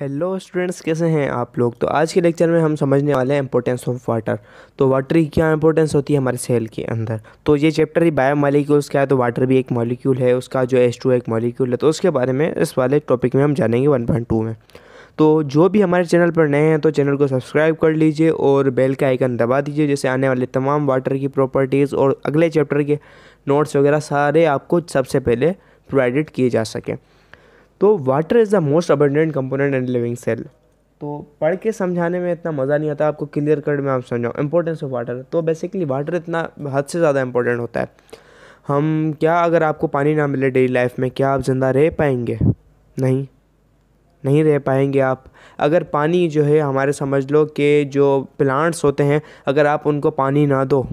hello students कैसे हैं आप लोग तो आज के लेक्चर में हम समझने वाले हैं इंपॉर्टेंस ऑफ वाटर तो वाटर की क्या इंपॉर्टेंस होती है हमारे सेल के अंदर तो ये चैप्टर ही बायो मालिक्यूल्स का है तो वाटर भी एक मॉलिक्यूल है उसका जो एस टू एक मॉलिक्यूल है तो उसके बारे में इस वाले टॉपिक में हम जानेंगे वन पॉइंट टू में तो जो भी हमारे चैनल पर नए हैं तो चैनल को सब्सक्राइब कर लीजिए और बेल का आइकन दबा दीजिए जैसे आने वाले तमाम वाटर की प्रॉपर्टीज़ और अगले चैप्टर के नोट्स वगैरह सारे आपको सबसे पहले प्रोवाइडेड किए जा सकें तो water is the most abundant component in living cell तो पढ़ के समझाने में इतना मज़ा नहीं आता आपको क्लियर कट में आप समझाओ इंपॉर्टेंस ऑफ वाटर तो बेसिकली वाटर इतना हद से ज़्यादा इंपॉर्टेंट होता है हम क्या अगर आपको पानी ना मिले डेली लाइफ में क्या आप ज़िंदा रह पाएंगे नहीं नहीं रह पाएंगे आप अगर पानी जो है हमारे समझ लो कि जो प्लांट्स होते हैं अगर आप उनको पानी ना दो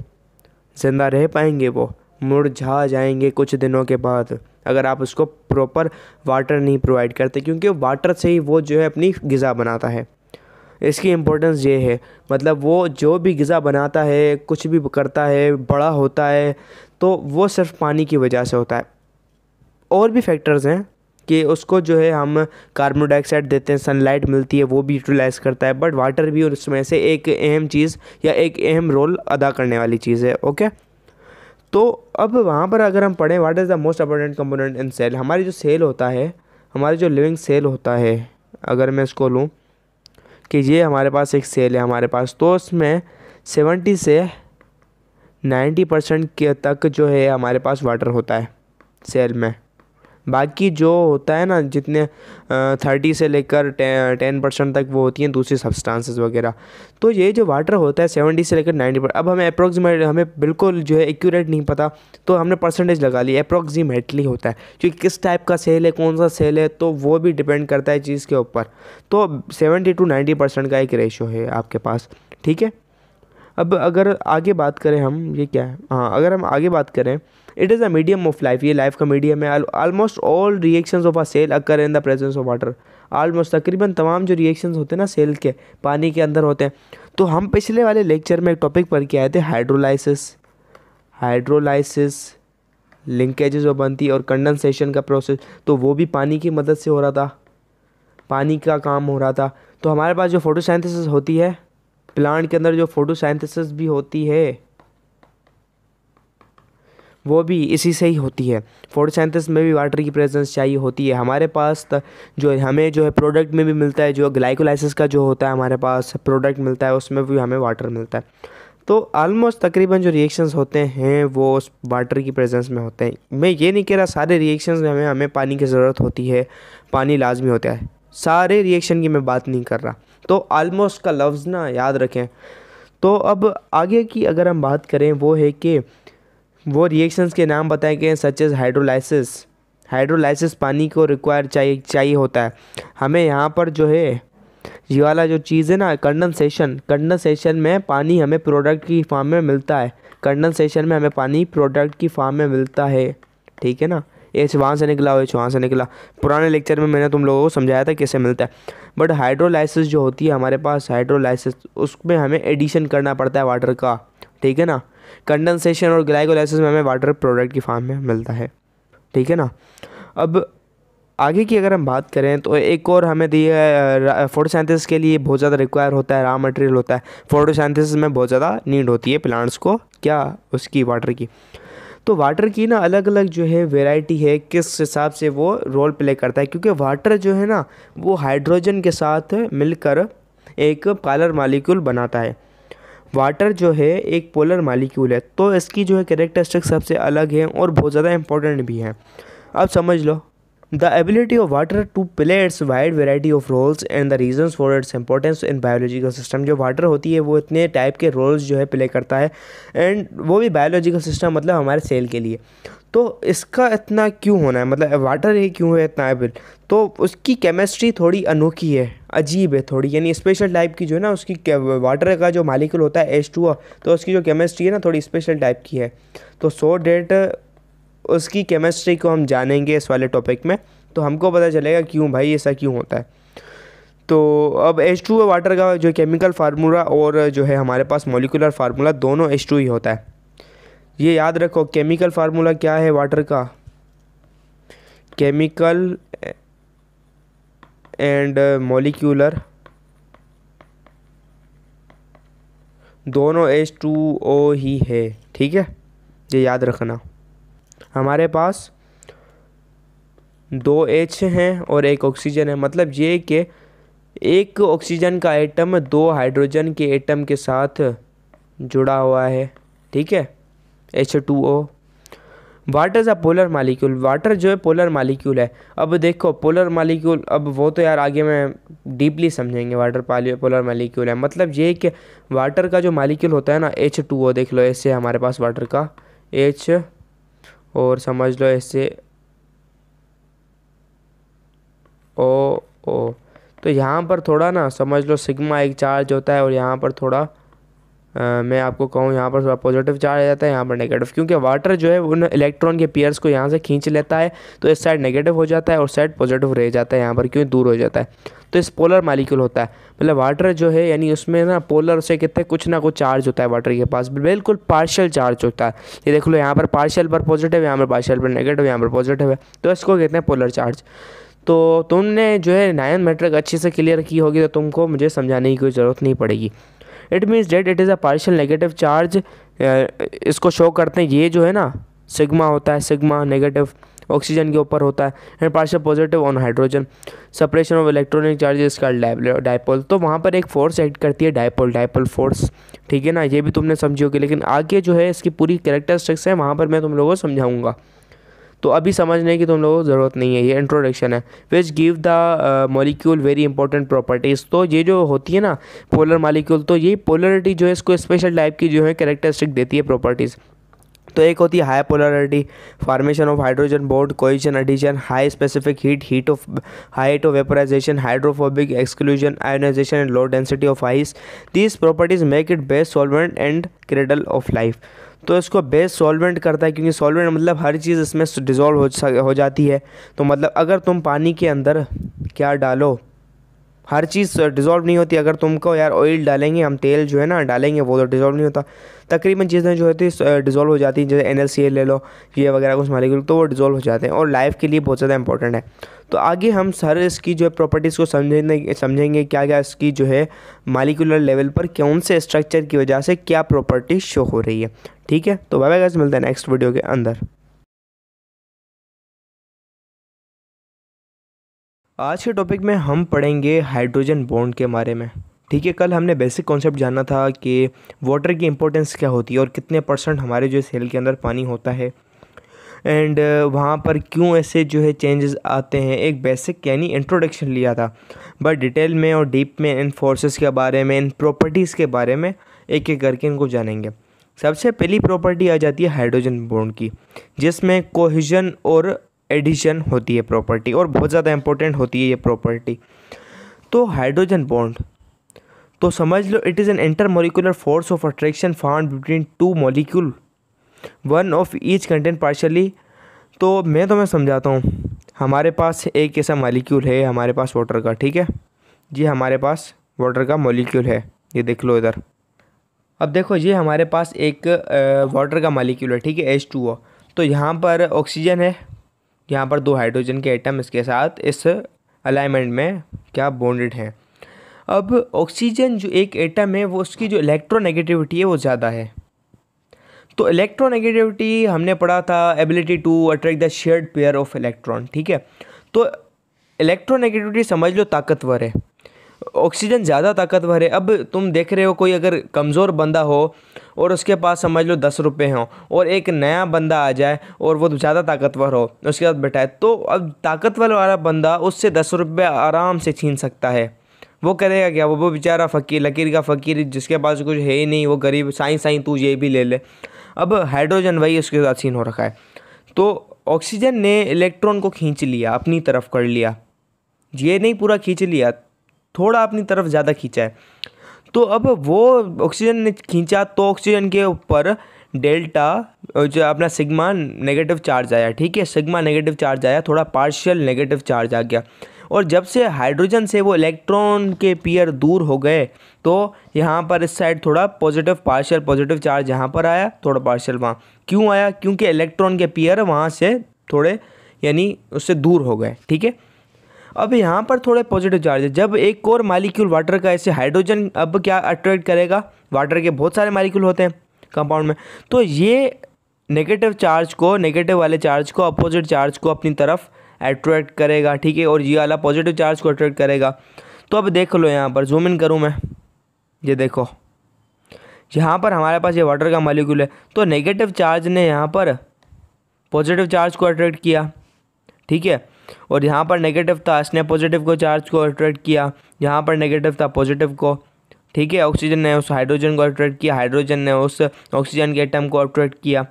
ज़िंदा रह पाएंगे वो मुरझा जाएंगे कुछ दिनों के बाद अगर आप उसको प्रॉपर वाटर नहीं प्रोवाइड करते क्योंकि वाटर से ही वो जो है अपनी गज़ा बनाता है इसकी इम्पोर्टेंस ये है मतलब वो जो भी गज़ा बनाता है कुछ भी करता है बड़ा होता है तो वो सिर्फ पानी की वजह से होता है और भी फैक्टर्स हैं कि उसको जो है हम कार्बन डाइऑक्साइड देते हैं सनलाइट मिलती है वो भी यूटिलाइज़ करता है बट वाटर भी उसमें से एक अहम चीज़ या एक अहम रोल अदा करने वाली चीज़ है ओके तो अब वहाँ पर अगर हम पढ़ें what is the most important component in cell हमारी जो सेल होता है हमारे जो लिविंग सेल होता है अगर मैं इसको लूँ कि ये हमारे पास एक सेल है हमारे पास तो उसमें सेवेंटी से नाइन्टी परसेंट के तक जो है हमारे पास वाटर होता है सेल में बाकी जो होता है ना जितने थर्टी से लेकर टेन परसेंट तक वो होती हैं दूसरी सब्सटेंसेस वगैरह तो ये जो वाटर होता है सेवेंटी से लेकर नाइन्टी पर अब हमें अप्रोक्सीमेट हमें बिल्कुल जो है एक्यूरेट नहीं पता तो हमने परसेंटेज लगा ली अप्रोक्सीमेटली होता है क्योंकि किस टाइप का सेल है कौन सा सेल है तो वो भी डिपेंड करता है चीज़ के ऊपर तो सेवेंटी टू नाइन्टी परसेंट का एक रेशो है आपके पास ठीक है अब अगर आगे बात करें हम ये क्या है हाँ अगर हम आगे बात करें it is a medium of life ये लाइफ का मीडियम है almost all reaction of a cell occur in the presence of water almost तकरीबन तमाम जो रिएक्शन होते हैं ना सेल के पानी के अंदर होते हैं तो हम पिछले वाले लेक्चर में एक टॉपिक पढ़ के आए थे हाइड्रोलाइसिस हाइड्रोलाइसिस लिंकेजेस जो बनती और कंडेंसेशन का प्रोसेस तो वो भी पानी की मदद से हो रहा था पानी का काम हो रहा था तो हमारे पास जो फोटोसाइंथेसिस होती है प्लांट के अंदर जो फोटोसाइंथेसिस भी होती है वो भी इसी से ही होती है फोटोसेंथेसिस में भी वाटर की प्रेजेंस चाहिए होती है हमारे पास जो हमें जो है प्रोडक्ट में भी मिलता है जो ग्लाइकोलाइसिस का जो होता है हमारे पास प्रोडक्ट मिलता है उसमें भी हमें वाटर मिलता है तो आलमोस्ट तकरीबन जो रिएक्शंस होते हैं वो उस वाटर की प्रेजेंस में होते हैं मैं ये नहीं कह रहा सारे रिएक्शंस में हमें हमें पानी की ज़रूरत होती है पानी लाजमी होता है सारे रिएक्शन की मैं बात नहीं कर रहा तो आलमोस्ट का लफ्ज़ ना याद रखें तो अब आगे की अगर हम बात करें वो है कि वो रिएक्शंस के नाम बताए गए हैं सच एज हाइड्रोलाइसिस हाइड्रोलाइसिस पानी को रिक्वायर चाहिए चाहिए होता है हमें यहाँ पर जो है ये वाला जो चीज़ है ना कंडनसेशन कंडनसेशन में पानी हमें प्रोडक्ट की फॉर्म में मिलता है कंडनसेशन में हमें पानी प्रोडक्ट की फॉर्म में मिलता है ठीक है ना एच वहाँ से निकला एच वहाँ से निकला पुराने लेक्चर में मैंने तुम लोगों को समझाया था कैसे मिलता है बट हाइड्रोलाइसिस जो होती है हमारे पास हाइड्रोलाइसिस उसमें हमें एडिशन करना पड़ता है वाटर का ठीक है ना कंडेंसेशन और ग्लाइकोलाइसिस में हमें वाटर प्रोडक्ट की फार्म में मिलता है ठीक है ना अब आगे की अगर हम बात करें तो एक और हमें दी है फोटोसेंथिस के लिए बहुत ज़्यादा रिक्वायर होता है रॉ मटेरियल होता है फोटोसाइंथिस में बहुत ज़्यादा नीड होती है प्लांट्स को क्या उसकी वाटर की तो वाटर की ना अलग अलग जो है वेराइटी है किस हिसाब से वो रोल प्ले करता है क्योंकि वाटर जो है ना वो हाइड्रोजन के साथ मिलकर एक पालर मालिक्यूल बनाता है वाटर जो है एक पोलर मालिक्यूल है तो इसकी जो है करेक्टरिस्टिक सबसे अलग है और बहुत ज़्यादा इंपॉर्टेंट भी है अब समझ लो the ability of water to play its wide variety of roles and the reason for its importance in biological system जो वाटर होती है वो इतने टाइप के रोल्स जो है प्ले करता है एंड वो भी बायोलॉजिकल सिस्टम मतलब हमारे सेल के लिए तो इसका इतना क्यों होना है मतलब वाटर ही क्यों है इतना एबिल तो उसकी केमिस्ट्री थोड़ी अनोखी है अजीब है थोड़ी यानी स्पेशल टाइप की जो है ना उसकी वाटर का जो मालिकल होता है एच टू तो उसकी जो केमिस्ट्री है ना थोड़ी स्पेशल टाइप की है तो सो डेट उसकी केमिस्ट्री को हम जानेंगे इस वाले टॉपिक में तो हमको पता चलेगा क्यों भाई ऐसा क्यों होता है तो अब एच टू वाटर का जो केमिकल फार्मूला और जो है हमारे पास मोलिकुलर फार्मूला दोनों एच टू ही होता है ये याद रखो केमिकल फार्मूला क्या है वाटर का केमिकल एंड मोलिकुलर दोनों एच टू ओ ही है ठीक है ये याद रखना हमारे पास दो एच हैं और एक ऑक्सीजन है मतलब ये कि एक ऑक्सीजन का एटम दो हाइड्रोजन के एटम के साथ जुड़ा हुआ है ठीक है H two O water is a polar molecule water जो है पोलर मालिक्यूल है अब देखो पोलर मालिक्यूल अब वो तो यार आगे मैं डीपली समझेंगे वाटर पाली पोलर मालिक्यूल है मतलब ये कि वाटर का जो मालिक्यूल होता है ना एच टू ओ देख लो ऐसे हमारे पास वाटर का एच और समझ लो ऐसे ओ ओ तो यहाँ पर थोड़ा ना समझ लो सिग्मा एक चार्ज होता है और यहाँ पर थोड़ा मैं आपको कहूँ यहाँ पर थोड़ा पॉजिटिव चार्ज आ जाता है यहाँ पर नेगेटिव क्योंकि वाटर जो है उन इलेक्ट्रॉन के पेयर्स को यहाँ से खींच लेता है तो इस साइड नेगेटिव हो जाता है और साइड पॉजिटिव रह जाता है यहाँ पर क्यों दूर हो जाता है तो इस पोलर मालिक्यूल होता है मतलब वाटर जो है यानी उसमें ना पोलर से कहते हैं कुछ ना कुछ चार्ज होता है वाटर के पास बिल्कुल पार्शियल चार्ज होता है ये देख लो यहाँ पर पार्शियल पर पॉजिटिव यहाँ पर पार्शियल पर नेगेटिव यहाँ पर पॉजिटिव है तो इसको कहते हैं पोलर चार्ज तो तुमने जो है नायन मैट्रिक अच्छे से क्लियर की होगी तो तुमको मुझे समझाने की कोई ज़रूरत नहीं पड़ेगी it means that it is a partial negative charge इसको शो करते हैं ये जो है ना सिग्मा होता है सिग्मा नेगेटिव ऑक्सीजन के ऊपर होता है and partial positive on hydrogen separation of electronic charges का डायपोल तो वहाँ पर एक फोर्स एक्ट करती है डायपोल डायपोल फोर्स ठीक है ना ये भी तुमने समझी होगी लेकिन आगे जो है इसकी पूरी करेक्टरिस्टिक्स है वहाँ पर मैं तुम लोगों को समझाऊँगा तो अभी समझने की तुम लोगों को ज़रूरत नहीं है ये इंट्रोडक्शन है which give the molecule very important properties तो ये जो होती है ना पोलर मालिक्यूल तो ये पोलरिटी जो है इसको स्पेशल टाइप की जो है कैरेक्टरिस्टिक देती है प्रॉपर्टीज़ तो एक होती है high polarity formation of hydrogen bond cohesion adhesion high specific heat heat of heat of vaporization hydrophobic exclusion ionization and low density of ice these properties make it best solvent and cradle of life तो इसको base solvent करता है क्योंकि solvent मतलब हर चीज़ इसमें dissolve हो जाती है तो मतलब अगर तुम पानी के अंदर क्या डालो हर चीज़ डिज़ोल्व uh, नहीं होती अगर तुमको यार ऑयल डालेंगे हम तेल जो है ना डालेंगे वो तो डिज़ोल्व नहीं होता तकरीबन चीज़ें जो होती है uh, डिज़ोल्व हो जाती हैं जैसे एन ले लो ये वगैरह कुछ मालिक तो वो डिज़ोल्व हो जाते हैं और लाइफ के लिए बहुत ज़्यादा इंपॉर्टेंट है तो आगे हम सर इसकी जो है प्रॉपर्टीज़ को समझेंगे समझेंगे क्या क्या इसकी जो है मालिकुलर लेवल पर कौन से स्ट्रक्चर की वजह से क्या प्रॉपर्टी शो हो रही है ठीक है तो बाय गाइस मिलते हैं नेक्स्ट वीडियो के अंदर आज के टॉपिक में हम पढ़ेंगे हाइड्रोजन बॉन्ड के बारे में ठीक है कल हमने बेसिक कॉन्सेप्ट जाना था कि वाटर की इंपॉर्टेंस क्या होती है और कितने परसेंट हमारे जो सेल के अंदर पानी होता है एंड uh, वहाँ पर क्यों ऐसे जो है चेंजेस आते हैं एक बेसिक यानी इंट्रोडक्शन लिया था बट डिटेल में और डीप में इन फोर्सेस के बारे में इन प्रॉपर्टीज़ के बारे में एक एक करके इनको जानेंगे सबसे पहली प्रॉपर्टी आ जाती है हाइड्रोजन बॉन्ड की जिसमें कोहिजन और एडिशन होती है प्रॉपर्टी और बहुत ज़्यादा इंपॉर्टेंट होती है ये प्रॉपर्टी तो हाइड्रोजन बॉन्ड तो समझ लो it is an intermolecular force of attraction found between two molecule one of each contain partially तो मैं तुम्हें समझाता हूँ हमारे पास एक ऐसा मालिक्यूल है हमारे पास वाटर का ठीक है जी हमारे पास वाटर का मोलिक्यूल है ये देख लो इधर अब देखो ये हमारे पास एक वाटर का मालिक्यूल है ठीक है एच टू ओ तो यहाँ पर ऑक्सीजन है यहाँ पर दो हाइड्रोजन के आइटम इसके साथ इस अलाइनमेंट में क्या बॉन्डेड हैं अब ऑक्सीजन जो एक एटम है वो उसकी जो इलेक्ट्रोनेगेटिविटी है वो ज़्यादा है तो इलेक्ट्रोनेगेटिविटी हमने पढ़ा था ability to attract the shared pair of electron ठीक है तो इलेक्ट्रोनेगेटिविटी समझ लो ताकतवर है ऑक्सीजन ज़्यादा ताकतवर है अब तुम देख रहे हो कोई अगर कमज़ोर बंदा हो और उसके पास समझ लो दस रुपये हों और एक नया बंदा आ जाए और वो ज़्यादा ताकतवर हो उसके साथ बैठा है तो अब ताकतवर वाला बंदा उससे दस रुपये आराम से छीन सकता है वो करेगा क्या वो वो बेचारा फ़कीर लकीर का फ़कीर जिसके पास कुछ है ही नहीं वो गरीब साई साई तू ये भी ले ले अब हाइड्रोजन वही उसके साथ छीन हो रखा है तो ऑक्सीजन ने इलेक्ट्रॉन को खींच लिया अपनी तरफ कर लिया ये नहीं पूरा खींच लिया थोड़ा अपनी तरफ ज़्यादा खींचा है तो अब वो ऑक्सीजन ने खींचा तो ऑक्सीजन के ऊपर डेल्टा जो अपना सिग्मा नेगेटिव चार्ज आया ठीक है सिग्मा नेगेटिव चार्ज आया थोड़ा पार्शियल नेगेटिव चार्ज आ गया और जब से हाइड्रोजन से वो इलेक्ट्रॉन के पियर दूर हो गए तो यहाँ पर इस साइड थोड़ा पॉजिटिव पार्शियल पॉजिटिव चार्ज यहाँ पर आया थोड़ा पार्शियल वहाँ क्यों आया क्योंकि इलेक्ट्रॉन के पियर वहाँ से थोड़े यानी उससे दूर हो गए ठीक है अब यहाँ पर थोड़े पॉजिटिव चार्ज है जब एक कोर मालिक्यूल वाटर का ऐसे हाइड्रोजन अब क्या अट्रैक्ट करेगा वाटर के बहुत सारे मालिक्यूल होते हैं कंपाउंड में तो ये नेगेटिव चार्ज को नेगेटिव वाले चार्ज को अपोजिट चार्ज को अपनी तरफ अट्रैक्ट करेगा ठीक है और ये वाला पॉजिटिव चार्ज को अट्रैक्ट करेगा तो अब देख लो यहाँ पर जूम इन करूँ मैं ये देखो यहाँ पर हमारे पास ये वाटर का मालिक्यूल है तो नेगेटिव चार्ज ने यहाँ पर पॉजिटिव चार्ज को अट्रैक्ट किया ठीक है और यहाँ पर नेगेटिव था इसने पॉजिटिव को चार्ज को अट्रैक्ट किया यहाँ पर नेगेटिव था पॉजिटिव को ठीक है ऑक्सीजन ने उस हाइड्रोजन को अट्रैक्ट किया हाइड्रोजन ने उस ऑक्सीजन के एटम को अट्रैक्ट किया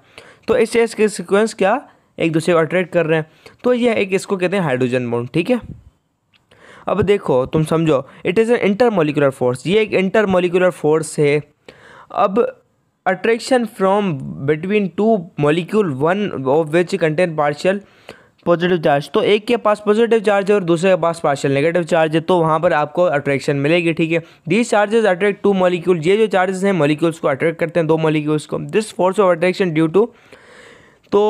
तो इससे इसके सिक्वेंस क्या एक दूसरे को अट्रैक्ट कर रहे हैं तो यह एक इसको कहते हैं हाइड्रोजन बॉन्ड ठीक है अब देखो तुम समझो it is inter intermolecular force ये एक इंटरमोलिकुलर फोर्स है अब attraction from between two molecule one of which contain partial positive charge तो एक के पास पॉजिटिव चार्ज है और दूसरे के पास पार्शियल नेगेटिव चार्ज है तो वहाँ पर आपको अट्रैक्शन मिलेगी ठीक है this charges attract two molecule ये जो चार्जेस हैं मॉलिक्यूल्स को अट्रैक्ट करते हैं दो मॉलिक्यूल्स को this force of attraction due to तो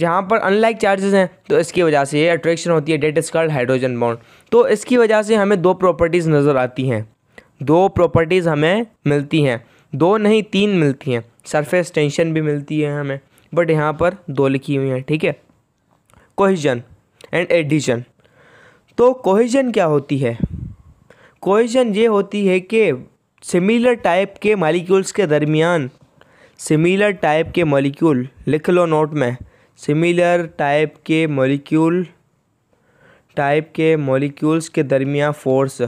जहाँ पर अनलाइक चार्जेस हैं तो इसकी वजह से ये अट्रैक्शन होती है that is called hydrogen bond तो इसकी वजह से हमें दो प्रॉपर्टीज़ नज़र आती हैं दो प्रॉपर्टीज़ हमें मिलती हैं दो नहीं तीन मिलती हैं सरफेस टेंशन भी मिलती है हमें बट यहाँ पर दो लिखी हुई हैं ठीक है कोहिजन एंड एडिशन तो कोहिजन क्या होती है कोहिजन ये होती है कि सिमिलर टाइप के मालिक्यूल्स के दरमियान सिमिलर टाइप के मॉलिक्यूल लिख लो नोट में सिमिलर टाइप के मॉलिक्यूल टाइप के मॉलिक्यूल्स के दरमियान फोर्स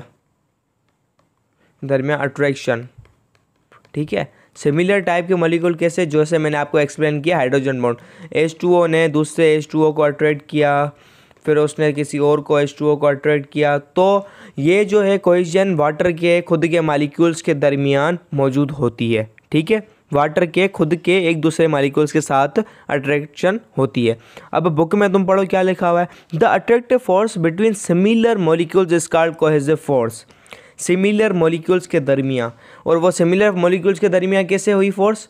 दरमियान अट्रैक्शन ठीक है सिमिलर टाइप के मॉलिक्यूल कैसे जैसे मैंने आपको एक्सप्लेन किया hydrogen bond H two O ने दूसरे एच टू ओ को अट्रैक्ट किया फिर उसने किसी और को एच टू ओ को अट्रैक्ट किया तो ये जो है कोहिजन वाटर के खुद के मालिक्यूल्स के दरमियान मौजूद होती है ठीक है वाटर के खुद के एक दूसरे मालिक्यूल्स के साथ अट्रैक्शन होती है अब बुक में तुम पढ़ो क्या लिखा हुआ है the attractive force between similar molecules is called cohesive force similar molecules के दरमिया और वो सिमिलर मॉलिक्यूल्स के दरमिया कैसे हुई फोर्स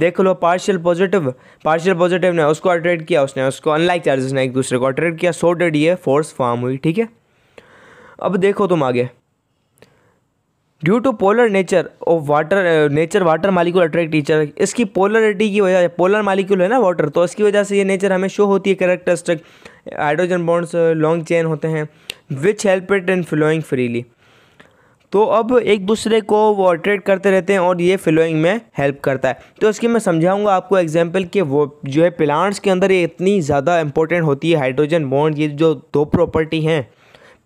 देख लो पार्शियल पॉजिटिव पार्शियल पॉजिटिव ने उसको अट्रैक्ट किया उसने उसको अनलाइक चार्जेस ने एक दूसरे को अट्रैक्ट किया सो डेड ये फोर्स फॉर्म हुई ठीक है अब देखो तुम आगे due to polar nature of water nature water molecule attract टीचर इसकी पोलरिटी की वजह पोलर मालिक्यूल है ना वाटर तो इसकी वजह से ये नेचर हमें शो होती है characteristic hydrogen bonds long chain होते हैं which help it in flowing freely तो अब एक दूसरे को वॉट्रेट करते रहते हैं और ये फ्लोइंग में हेल्प करता है तो इसकी मैं समझाऊंगा आपको एग्जाम्पल कि वो जो है प्लांट्स के अंदर ये इतनी ज़्यादा इंपॉर्टेंट होती है हाइड्रोजन बॉन्ड ये जो दो प्रॉपर्टी हैं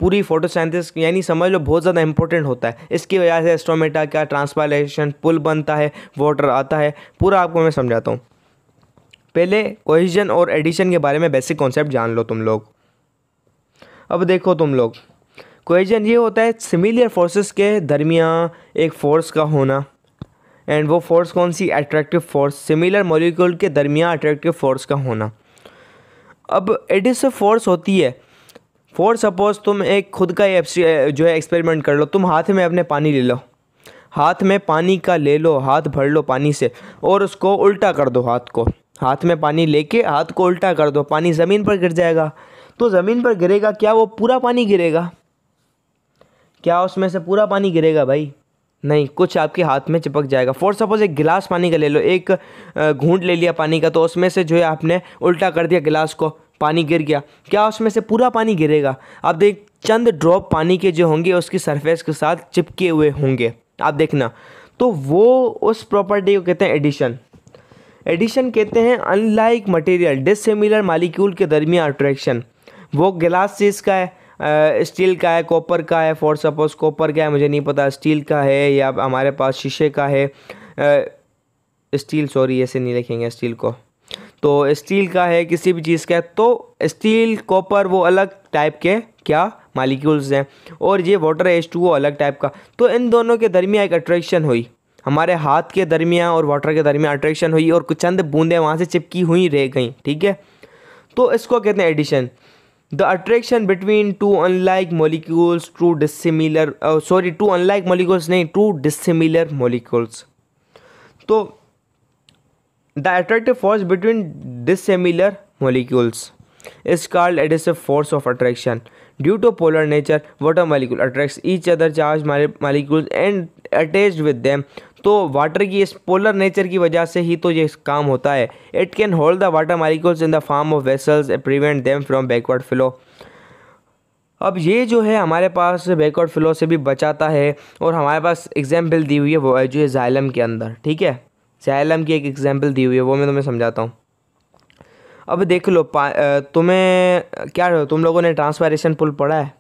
पूरी फोटोसाइंथिस यानी समझ लो बहुत ज़्यादा इंपॉर्टेंट होता है इसकी वजह से एस्ट्रोमेटा का ट्रांसपालेशन पुल बनता है वाटर आता है पूरा आपको मैं समझाता हूँ पहले कोहिजन और एडिशन के बारे में बेसिक कॉन्सेप्ट जान लो तुम लोग अब देखो तुम लोग क्वेश्चन ये होता है सिमिलियर फोर्सेस के दरमियाँ एक फ़ोर्स का होना एंड वो फोर्स कौन सी अट्रैक्टिव फोर्स सिमिलर मॉलिक्यूल के दरमियाँ अट्रैक्टिव फोर्स का होना अब एडिसिव फोर्स होती है फोर्स सपोज तुम एक खुद का जो है एक्सपेरिमेंट कर लो तुम हाथ में अपने पानी ले लो हाथ में पानी का ले लो हाथ भर लो पानी से और उसको उल्टा कर दो हाथ को हाथ में पानी लेके हाथ को उल्टा कर दो पानी ज़मीन पर गिर जाएगा तो ज़मीन पर गिरेगा क्या वो पूरा पानी गिरेगा क्या उसमें से पूरा पानी गिरेगा भाई नहीं कुछ आपके हाथ में चिपक जाएगा फॉर सपोज एक गिलास पानी का ले लो एक घूंट ले लिया पानी का तो उसमें से जो है आपने उल्टा कर दिया गिलास को पानी गिर गया क्या उसमें से पूरा पानी गिरेगा आप देख चंद ड्रॉप पानी के जो होंगे उसकी सरफेस के साथ चिपके हुए होंगे आप देखना तो वो उस प्रॉपर्टी को कहते हैं एडिशन एडिशन कहते हैं अनलाइक मटेरियल डिसिमिलर मालिक्यूल के दरमियान अट्रैक्शन वो गिलास चीज़ का है स्टील का है कॉपर का है फॉर सपोज कॉपर का है मुझे नहीं पता स्टील का है या हमारे पास शीशे का है स्टील सॉरी ऐसे नहीं लिखेंगे स्टील को तो स्टील का है किसी भी चीज़ का तो स्टील कॉपर वो अलग टाइप के क्या मालिक्यूल्स हैं और ये वाटर एच टू वो अलग टाइप का तो इन दोनों के दरमियाँ एक अट्रैक्शन हुई हमारे हाथ के दरमियाँ और वाटर के दरमियाँ अट्रैक्शन हुई और कुछ चंद बूंदें वहाँ से चिपकी हुई रह गई ठीक है तो इसको कहते हैं adhesion the attraction between two unlike molecules two dissimilar uh, sorry two unlike molecules नहीं two dissimilar molecules तो the attractive force between dissimilar molecules is called adhesive force of attraction due to polar nature water molecule attracts each other charged molecules and attached with them तो water की इस polar nature की वजह से ही तो ये काम होता है it can hold the water molecules in the form of vessels prevent them from backward flow अब ये जो है हमारे पास बैकवर्ड फ्लो से भी बचाता है और हमारे पास एग्जाम्पल दी हुई है वो है जो है जाइलम के अंदर ठीक है जाइलम की एक एग्जाम्पल दी हुई है वो मैं तुम्हें समझाता हूँ अब देख लो तुम्हें क्या तुम लोगों ने ट्रांसपायरेशन पुल पढ़ा है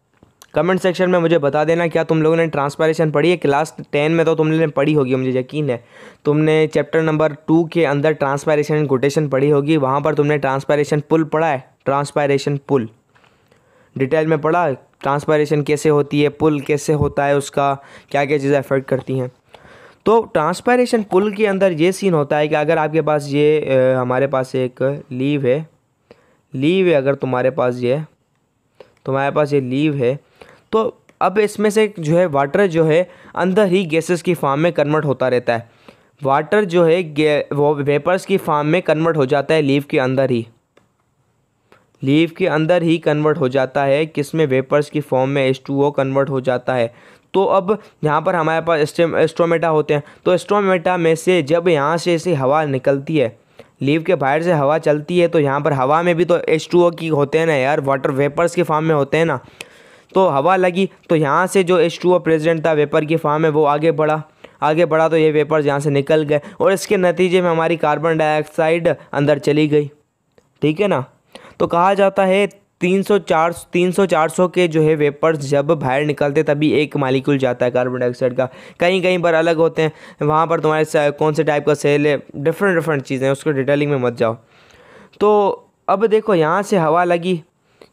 कमेंट सेक्शन में मुझे बता देना क्या तुम लोगों ने ट्रांसपेरेशन पढ़ी है क्लास टेन में तो तुम लोगों ने पढ़ी होगी मुझे यकीन है तुमने चैप्टर नंबर टू के अंदर ट्रांसपेरेशन कोटेशन पढ़ी होगी वहाँ पर तुमने ट्रांसपेरेशन पुल पढ़ा है ट्रांसपेरेशन पुल डिटेल में पढ़ा ट्रांसपेरेशन कैसे होती है पुल कैसे होता है उसका क्या क्या चीज़ें अफेक्ट करती हैं तो ट्रांसपेरेशन पुल के अंदर ये सीन होता है कि अगर आपके पास ये हमारे पास एक लीव है लीव है अगर तुम्हारे पास ये तो हमारे पास ये लीव है तो अब इसमें से जो है वाटर जो है अंदर ही गैसेस की फार्म में कन्वर्ट होता रहता है वाटर जो है वो वेपर्स की फार्म में कन्वर्ट हो जाता है लीव के अंदर ही लीव के अंदर ही कन्वर्ट हो जाता है किस में वेपर्स की फॉर्म में एस टू ओ कन्वर्ट हो जाता है तो अब यहाँ पर हमारे पास एस्ट्रोमेटा होते हैं तो एस्ट्रोमेटा में से जब यहाँ से ऐसी हवा निकलती है लीव के बाहर से हवा चलती है तो यहाँ पर हवा में भी तो एच टू ओ की होते हैं ना यार वाटर वेपर्स के फार्म में होते हैं ना तो हवा लगी तो यहाँ से जो एच टू ओ प्रेजेंट था वेपर की फार्म है वो आगे बढ़ा आगे बढ़ा तो ये वेपर्स यहाँ से निकल गए और इसके नतीजे में हमारी कार्बन डाइऑक्साइड अंदर चली गई ठीक है ना तो कहा जाता है तीन सौ चार तीन सौ चार सौ के जो है वेपर्स जब बाहर निकलते तभी एक मालिक्यूल जाता है कार्बन डाइऑक्साइड का कहीं कहीं पर अलग होते हैं वहाँ पर तुम्हारे कौन से टाइप का सेल है डिफरेंट डिफरेंट चीज़ें उसको डिटेलिंग में मत जाओ तो अब देखो यहाँ से हवा लगी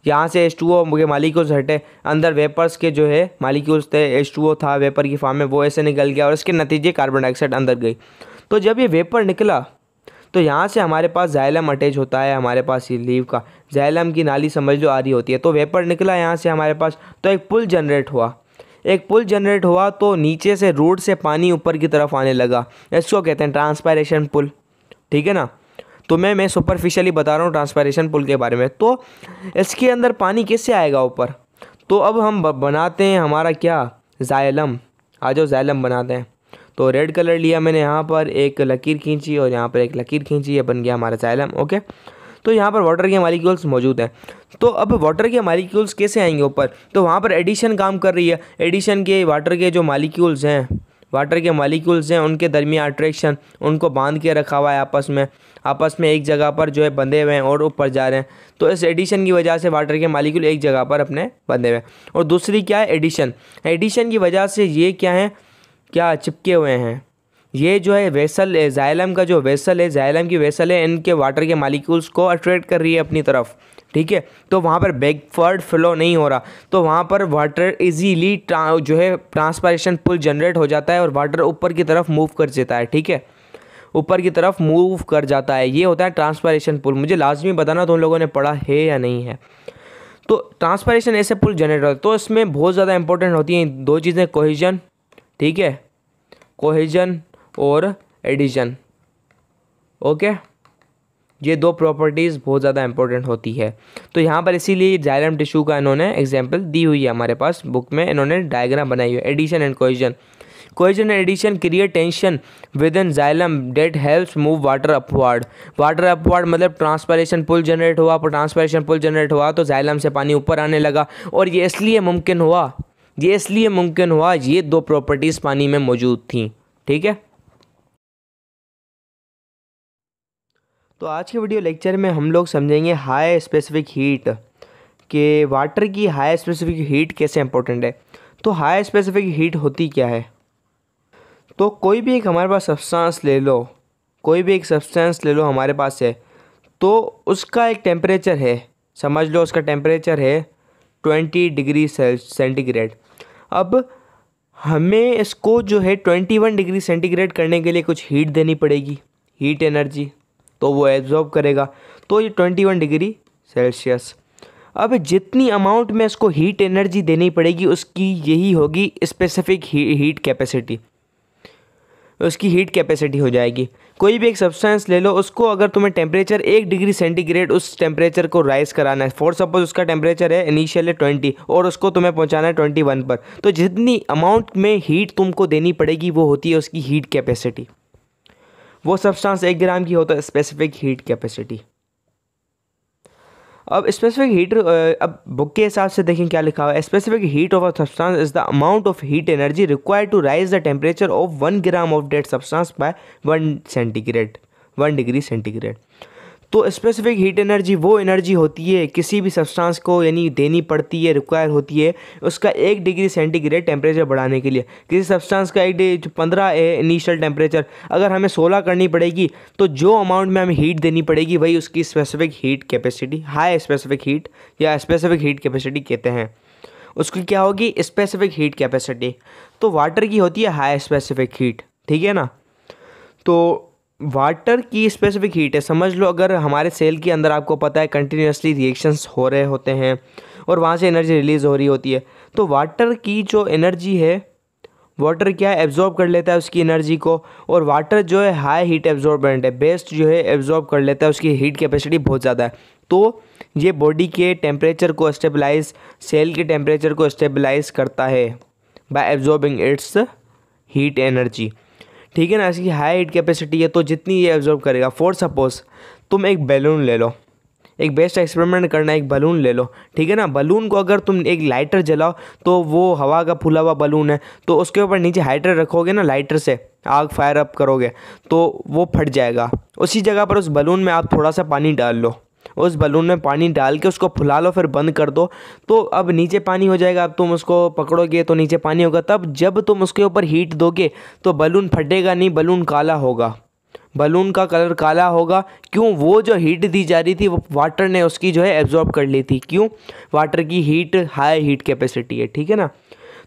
यहाँ से एच टू ओ के मालिक्यूल्स हटे अंदर वेपर्स के जो है मालिक्यूल्स थे एच टू ओ था वेपर की फार्म में वो ऐसे निकल गया और इसके नतीजे कार्बन डाइऑक्साइड अंदर गई तो जब ये वेपर निकला तो यहाँ से हमारे पास जायलम अटैच होता है हमारे पास ये लीव का जायलम की नाली समझ लो आ रही होती है तो वेपर निकला यहाँ से हमारे पास तो एक पुल जनरेट हुआ एक पुल जनरेट हुआ तो नीचे से रोड से पानी ऊपर की तरफ आने लगा इसको कहते हैं ट्रांसपायरेशन पुल ठीक है ना तो मैं मैं सुपरफिशियली बता रहा हूँ ट्रांसपायरेशन पुल के बारे में तो इसके अंदर पानी किससे आएगा ऊपर तो अब हम बनाते हैं हमारा क्या जायलम आ जाओ जायलम बनाते हैं तो रेड कलर लिया मैंने यहाँ पर एक लकीर खींची और यहाँ पर एक लकीर खींची ये बन गया हमारा साइलम ओके तो यहाँ पर वाटर के मालिक्यूल्स मौजूद हैं तो अब वाटर के मालिक्यूल्स कैसे आएंगे ऊपर तो वहाँ पर एडिशन काम कर रही है एडिशन के वाटर के जो मालिक्यूल्स हैं वाटर के मालिक्यूल्स हैं उनके दरमियान अट्रैक्शन उनको बांध के रखा हुआ है आपस में आपस में एक जगह पर जो है बंधे हुए हैं और ऊपर जा रहे हैं तो इस एडिशन की वजह से वाटर के मालिक्यूल एक जगह पर अपने बंधे हुए हैं और दूसरी क्या है एडिशन एडिशन की वजह से ये क्या है क्या चिपके हुए हैं ये जो है वेसल है का जो वेसल है जायलम की वेसल है इनके वाटर के मालिक्यूल्स को अट्रैक्ट कर रही है अपनी तरफ ठीक है तो वहाँ पर बैकवर्ड फ्लो नहीं हो रहा तो वहाँ पर वाटर इजीली जो है ट्रांसपारेशन पुल जनरेट हो जाता है और वाटर ऊपर की तरफ मूव कर देता है ठीक है ऊपर की तरफ मूव कर जाता है ये होता है ट्रांसपारेशन पुल मुझे लाजमी बताना तो उन लोगों ने पढ़ा है या नहीं है तो ट्रांसपारेशन ऐसे पुल जनरेट होता है तो इसमें बहुत ज़्यादा इंपॉर्टेंट होती हैं दो चीज़ें कोहिजन ठीक है कोहिजन और एडिशन ओके ये दो प्रॉपर्टीज़ बहुत ज़्यादा इंपॉर्टेंट होती है तो यहाँ पर इसीलिए जायरम टिश्यू का इन्होंने एग्जाम्पल दी हुई है हमारे पास बुक में इन्होंने डायग्राम बनाई हुई है adhesion and cohesion cohesion and adhesion create tension within xylem that helps move water upward water upward मतलब ट्रांसपरेशन पुल जनरेट हुआ ट्रांसपरेशन पुल जनरेट हुआ तो जाइलम से पानी ऊपर आने लगा और ये इसलिए मुमकिन हुआ ये इसलिए मुमकिन हुआ ये दो प्रॉपर्टीज़ पानी में मौजूद थी ठीक है तो आज के वीडियो लेक्चर में हम लोग समझेंगे हाई स्पेसिफिक हीट के वाटर की हाई स्पेसिफिक हीट कैसे इंपॉर्टेंट है तो हाई स्पेसिफिक हीट होती क्या है तो कोई भी एक हमारे पास सब्सटेंस ले लो कोई भी एक सब्सटेंस ले लो हमारे पास है तो उसका एक टेम्परेचर है समझ लो उसका टेम्परेचर है ट्वेंटी डिग्री सेंटीग्रेड अब हमें इसको जो है ट्वेंटी वन डिग्री सेंटीग्रेड करने के लिए कुछ हीट देनी पड़ेगी हीट एनर्जी तो वो एब्जॉर्ब करेगा तो ये ट्वेंटी वन डिग्री सेल्सियस अब जितनी अमाउंट में इसको हीट एनर्जी देनी पड़ेगी उसकी यही होगी स्पेसिफिक ही, हीट कैपेसिटी उसकी हीट कैपेसिटी हो जाएगी कोई भी एक सब्सटेंस ले लो उसको अगर तुम्हें टेम्परेचर एक डिग्री सेंटीग्रेड उस टेम्परेचर को राइज कराना है फॉर सपोज उसका टेम्परेचर है इनिशियल ट्वेंटी और उसको तुम्हें पहुंचाना है ट्वेंटी वन पर तो जितनी अमाउंट में हीट तुमको देनी पड़ेगी वो होती है उसकी हीट कैपेसिटी वो सब्सटेंस एक ग्राम की होता है स्पेसिफिक हीट कैपेसिटी अब स्पेसिफिक हीट अब बुक के हिसाब से देखें क्या लिखा हुआ है specific heat of a substance is the amount of heat energy required to rise the temperature of one gram of that substance by one centigrade one degree centigrade तो स्पेसिफिक हीट एनर्जी वो energy होती है किसी भी substance को यानी देनी पड़ती है रिक्वायर होती है उसका एक डिग्री सेंटीग्रेड टेम्परेचर बढ़ाने के लिए किसी सब्सटेंस का एक जो पंद्रह है इनिशियल टेम्परेचर अगर हमें सोलह करनी पड़ेगी तो जो अमाउंट में हमें हीट देनी पड़ेगी वही उसकी specific heat capacity high specific heat या स्पेसिफिक हीट कैपेसिटी कहते हैं उसकी क्या होगी स्पेसिफिक हीट कैपेसिटी तो वाटर की होती है हाई स्पेसिफिक हीट ठीक है ना तो वाटर की स्पेसिफिक हीट है समझ लो अगर हमारे सेल के अंदर आपको पता है कंटिन्यूसली रिएक्शंस हो रहे होते हैं और वहाँ से एनर्जी रिलीज़ हो रही होती है तो वाटर की जो एनर्जी है वाटर क्या है एब्जॉर्ब कर लेता है उसकी एनर्जी को और वाटर जो है हाई हीट एब्जॉर्बेंट है बेस्ट जो है एब्जॉर्ब कर लेता है उसकी हीट कैपेसिटी बहुत ज़्यादा है तो ये बॉडी के टेम्परेचर को स्टेबलाइज सेल के टेम्परेचर को स्टेबलाइज करता है by absorbing its heat energy ठीक है ना इसकी हाई हीट कैपेसिटी है तो जितनी ये एब्जॉर्ब करेगा फॉर सपोज तुम एक बैलून ले लो एक बेस्ट एक्सपेरिमेंट करना है एक बलून ले लो ठीक है ना बलून को अगर तुम एक लाइटर जलाओ तो वो हवा का फूला हुआ बलून है तो उसके ऊपर नीचे हाइटर रखोगे ना लाइटर से आग फायर अप करोगे तो वो फट जाएगा उसी जगह पर उस बलून में आप थोड़ा सा पानी डाल लो उस बलून में पानी डाल के उसको फुला लो फिर बंद कर दो तो अब नीचे पानी हो जाएगा अब तुम उसको पकड़ोगे तो नीचे पानी होगा तब जब तुम उसके ऊपर हीट दोगे तो बलून फटेगा नहीं बलून काला होगा बलून का कलर काला होगा क्यों वो जो हीट दी जा रही थी वो वाटर ने उसकी जो है एब्जॉर्ब कर ली थी क्यों वाटर की हीट हाई हीट कैपेसिटी है ठीक है ना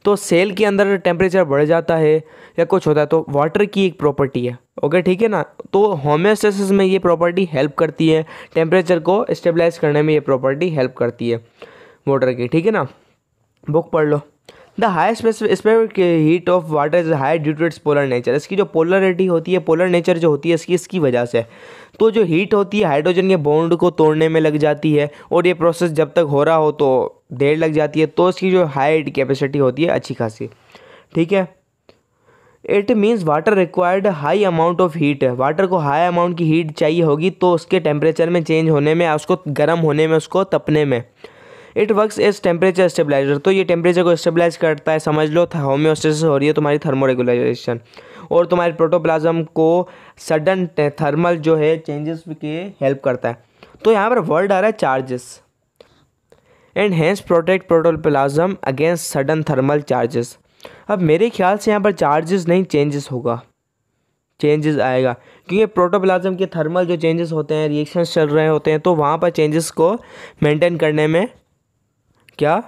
तो सेल के अंदर टेम्परेचर बढ़ जाता है या कुछ होता है तो वाटर की एक प्रॉपर्टी है ओके ठीक है ना तो होम्योस्टेसिस में ये प्रॉपर्टी हेल्प करती है टेम्परेचर को स्टेबलाइज करने में ये प्रॉपर्टी हेल्प करती है वाटर की ठीक है ना बुक पढ़ लो the high specific heat of water is high due to its polar nature इसकी जो पोलरिटी होती है पोलर नेचर जो होती है इसकी इसकी वजह से तो जो हीट होती है हाइड्रोजन के बॉन्ड को तोड़ने में लग जाती है और ये प्रोसेस जब तक हो रहा हो तो देर लग जाती है तो इसकी जो हाइट कैपेसिटी होती है अच्छी खासी ठीक है it means water required high amount of heat water को हाई अमाउंट की हीट चाहिए होगी तो उसके टेम्परेचर में चेंज होने में उसको गर्म होने में उसको तपने में it work as temperature stabilizer तो ये टेम्परेचर को स्टेबलाइज करता है समझ लो होम्योस्टेसिस हो रही है तुम्हारी थर्मोरेगुलेशन और तुम्हारे प्रोटोप्लाज्म को सडन थर्मल जो है चेंजेस के हेल्प करता है तो यहाँ पर वर्ड आ रहा है charges and hence protect protoplasm against sudden thermal charges अब मेरे ख्याल से यहाँ पर चार्जेस नहीं चेंजेस होगा चेंजेस आएगा क्योंकि प्रोटोप्लाज्म के थर्मल जो चेंजेस होते हैं रिएक्शंस चल रहे होते हैं तो वहाँ पर चेंजेस को मेंटेन करने में क्या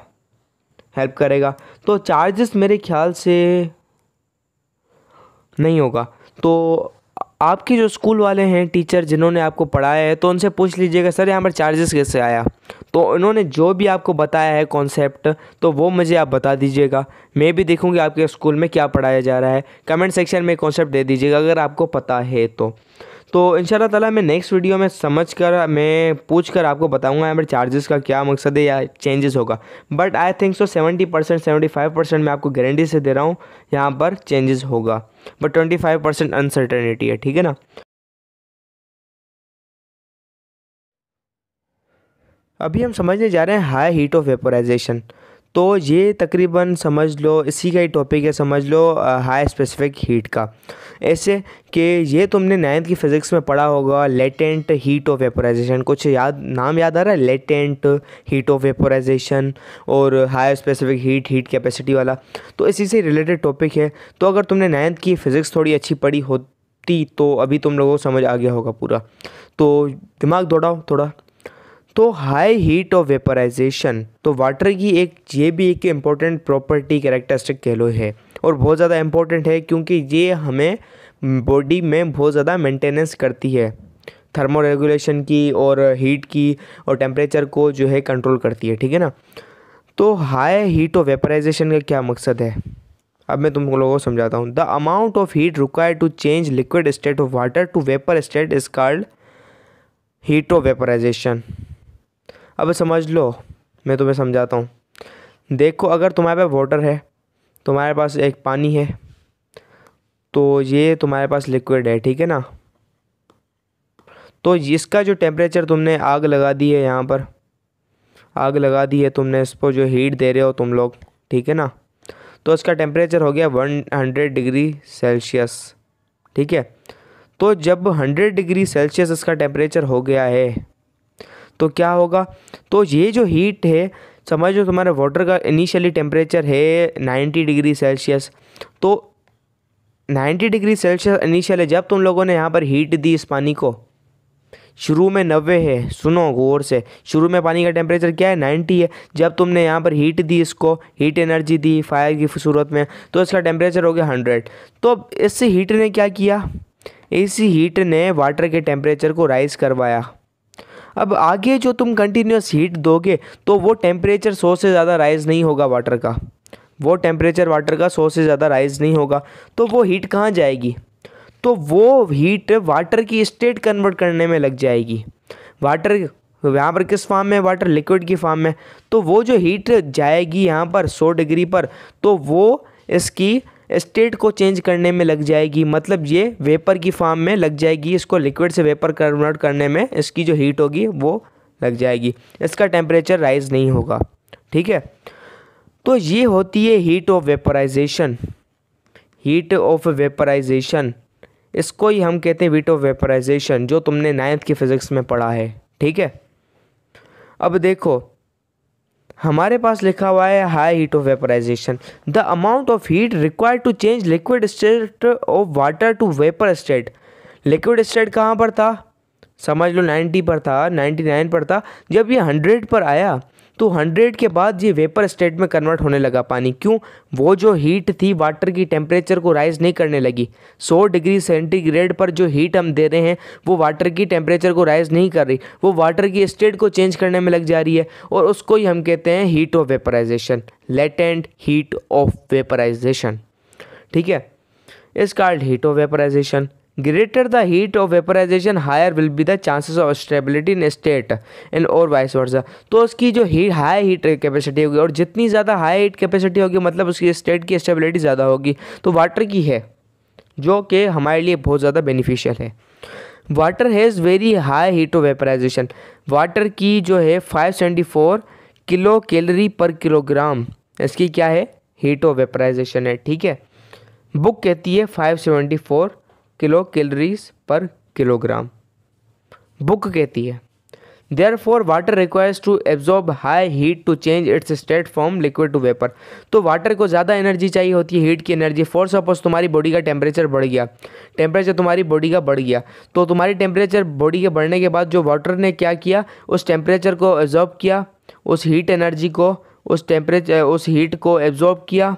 हेल्प करेगा तो चार्जेस मेरे ख्याल से नहीं होगा तो आपके जो स्कूल वाले हैं टीचर जिन्होंने आपको पढ़ाया है तो उनसे पूछ लीजिएगा सर यहाँ पर चार्जेस कैसे आया तो उन्होंने जो भी आपको बताया है कॉन्सेप्ट तो वो मुझे आप बता दीजिएगा मैं भी देखूँगी आपके स्कूल में क्या पढ़ाया जा रहा है कमेंट सेक्शन में कॉन्सेप्ट दे दीजिएगा अगर आपको पता है तो तो इन ताला मैं नेक्स्ट वीडियो में समझ कर मैं पूछ कर आपको बताऊंगा यहाँ पर चार्जेस का क्या मकसद है या चेंजेस होगा but I think so seventy percent seventy five percent मैं आपको गारंटी से दे रहा हूँ यहाँ पर चेंजेस होगा but twenty five percent uncertainty है ठीक है ना अभी हम समझने जा रहे हैं हाई हीट ऑफ वेपोराइजेशन तो ये तकरीबन समझ लो इसी का ही टॉपिक है समझ लो हाई स्पेसिफिक हीट का ऐसे कि ये तुमने नाइन्थ की फिज़िक्स में पढ़ा होगा लेटेंट हीट ऑफ वेपोराइजेशन कुछ याद नाम याद आ रहा है लेटेंट हीट ऑफ वेपोराइजेशन और high specific heat heat capacity वाला तो इसी से रिलेटेड टॉपिक है तो अगर तुमने नाइन्थ की फ़िज़िक्स थोड़ी अच्छी पढ़ी होती तो अभी तुम लोगों को समझ आ गया होगा पूरा तो दिमाग दौड़ाओ थोड़ा तो हाई हीट ऑफ वेपराइजेशन तो वाटर की एक ये भी एक इम्पोर्टेंट प्रॉपर्टी कैरेक्टरिस्टिक कह लो है और बहुत ज़्यादा इम्पोर्टेंट है क्योंकि ये हमें बॉडी में बहुत ज़्यादा मेंटेनेंस करती है थर्मो रेगुलेशन की और हीट की और टेम्परेचर को जो है कंट्रोल करती है ठीक है ना तो हाई हीट ऑफ वेपराइजेशन का क्या मकसद है अब मैं तुम लोगों को समझाता हूँ the amount of heat required to change liquid state of water to vapour state is called heat of vaporization अब समझ लो मैं तुम्हें समझाता हूँ देखो अगर तुम्हारे पास वाटर है तुम्हारे पास एक पानी है तो ये तुम्हारे पास लिक्विड है ठीक है ना तो इसका जो टेम्परेचर तुमने आग लगा दी है यहाँ पर आग लगा दी है तुमने इसको जो हीट दे रहे हो तुम लोग ठीक है ना तो इसका टेम्परेचर हो गया वन हंड्रेड डिग्री सेल्सियस ठीक है तो जब हंड्रेड डिग्री सेल्सियस इसका टेम्परेचर हो गया है तो क्या होगा तो ये जो हीट है समझ लो वाटर का इनिशियली टेम्परेचर है नाइन्टी डिग्री सेल्सियस तो नाइन्टी डिग्री सेल्सियस इनिशियल है जब तुम लोगों ने यहाँ पर हीट दी इस पानी को शुरू में नब्बे है सुनो गौर से शुरू में पानी का टेम्परेचर क्या है नाइन्टी है जब तुमने यहाँ पर हीट दी इसको हीट एनर्जी दी फायर की सूरत में तो इसका टेम्परेचर हो गया हंड्रेड तो इस हीट ने क्या किया इसी हीट ने वाटर के टेम्परेचर को राइज़ करवाया अब आगे जो तुम कंटिन्यूस हीट दोगे तो वो टेम्परेचर सौ से ज़्यादा राइज़ नहीं होगा वाटर का वो टेम्परेचर वाटर का सौ से ज़्यादा राइज़ नहीं होगा तो वो हीट कहाँ जाएगी तो वो हीट वाटर की स्टेट कन्वर्ट करने में लग जाएगी वाटर यहाँ पर किस फार्म में वाटर लिक्विड की फार्म में तो वो जो हीट जाएगी यहाँ पर सौ डिग्री पर तो वो इसकी स्टेट को चेंज करने में लग जाएगी मतलब ये वेपर की फार्म में लग जाएगी इसको लिक्विड से वेपर कन्वर्ट करने में इसकी जो हीट होगी वो लग जाएगी इसका टेम्परेचर राइज नहीं होगा ठीक है तो ये होती है heat of vaporization heat of vaporization इसको ही हम कहते हैं हीट ऑफ वेपराइजेशन जो तुमने नाइन्थ की फिज़िक्स में पढ़ा है ठीक है अब देखो हमारे पास लिखा हुआ है high heat of vaporization the amount of heat required to change liquid state of water to vapour state liquid state कहाँ पर था समझ लो नाइन्टी पर था नाइन्टी नाइन पर था जब ये हंड्रेड पर आया तो हंड्रेड के बाद ये वेपर स्टेट में कन्वर्ट होने लगा पानी क्यों वो जो हीट थी वाटर की टेम्परेचर को राइज़ नहीं करने लगी 100 डिग्री सेंटीग्रेड पर जो हीट हम दे रहे हैं वो वाटर की टेम्परेचर को राइज़ नहीं कर रही वो वाटर की स्टेट को चेंज करने में लग जा रही है और उसको ही हम कहते हैं heat of vaporization latent heat of vaporization ठीक है इस कार्ड heat of vaporization greater the heat of vaporization higher will be the chances of stability in state in और वाइस वर्सा तो उसकी जो ही हाई हीट कैपेसिटी होगी और जितनी ज़्यादा हाई हीट कैपेसिटी होगी मतलब उसकी स्टेट की स्टेबिलिटी ज़्यादा होगी तो वाटर की है जो कि हमारे लिए बहुत ज़्यादा बेनिफिशियल है water has very high heat of vaporization water की जो है five seventy four kilo calorie per kilogram इसकी क्या है हीट ऑफ वेपराइजेशन है ठीक है बुक कहती है five seventy four kilo calories per kilogram book कहती है therefore water requires to absorb high heat to change its state form liquid to vapour तो वाटर को ज़्यादा एनर्जी चाहिए होती है हीट की एनर्जी फॉर सपोज तुम्हारी बॉडी का टेम्परेचर बढ़ गया टेम्परेचर तुम्हारी बॉडी का बढ़ गया तो तुम्हारी टेम्परेचर बॉडी के बढ़ने के बाद जो वाटर ने क्या किया उस टेम्परेचर को एब्जॉर्ब किया उस हीट एनर्जी को उस टेम्परेचर उस हीट को एब्जॉर्ब किया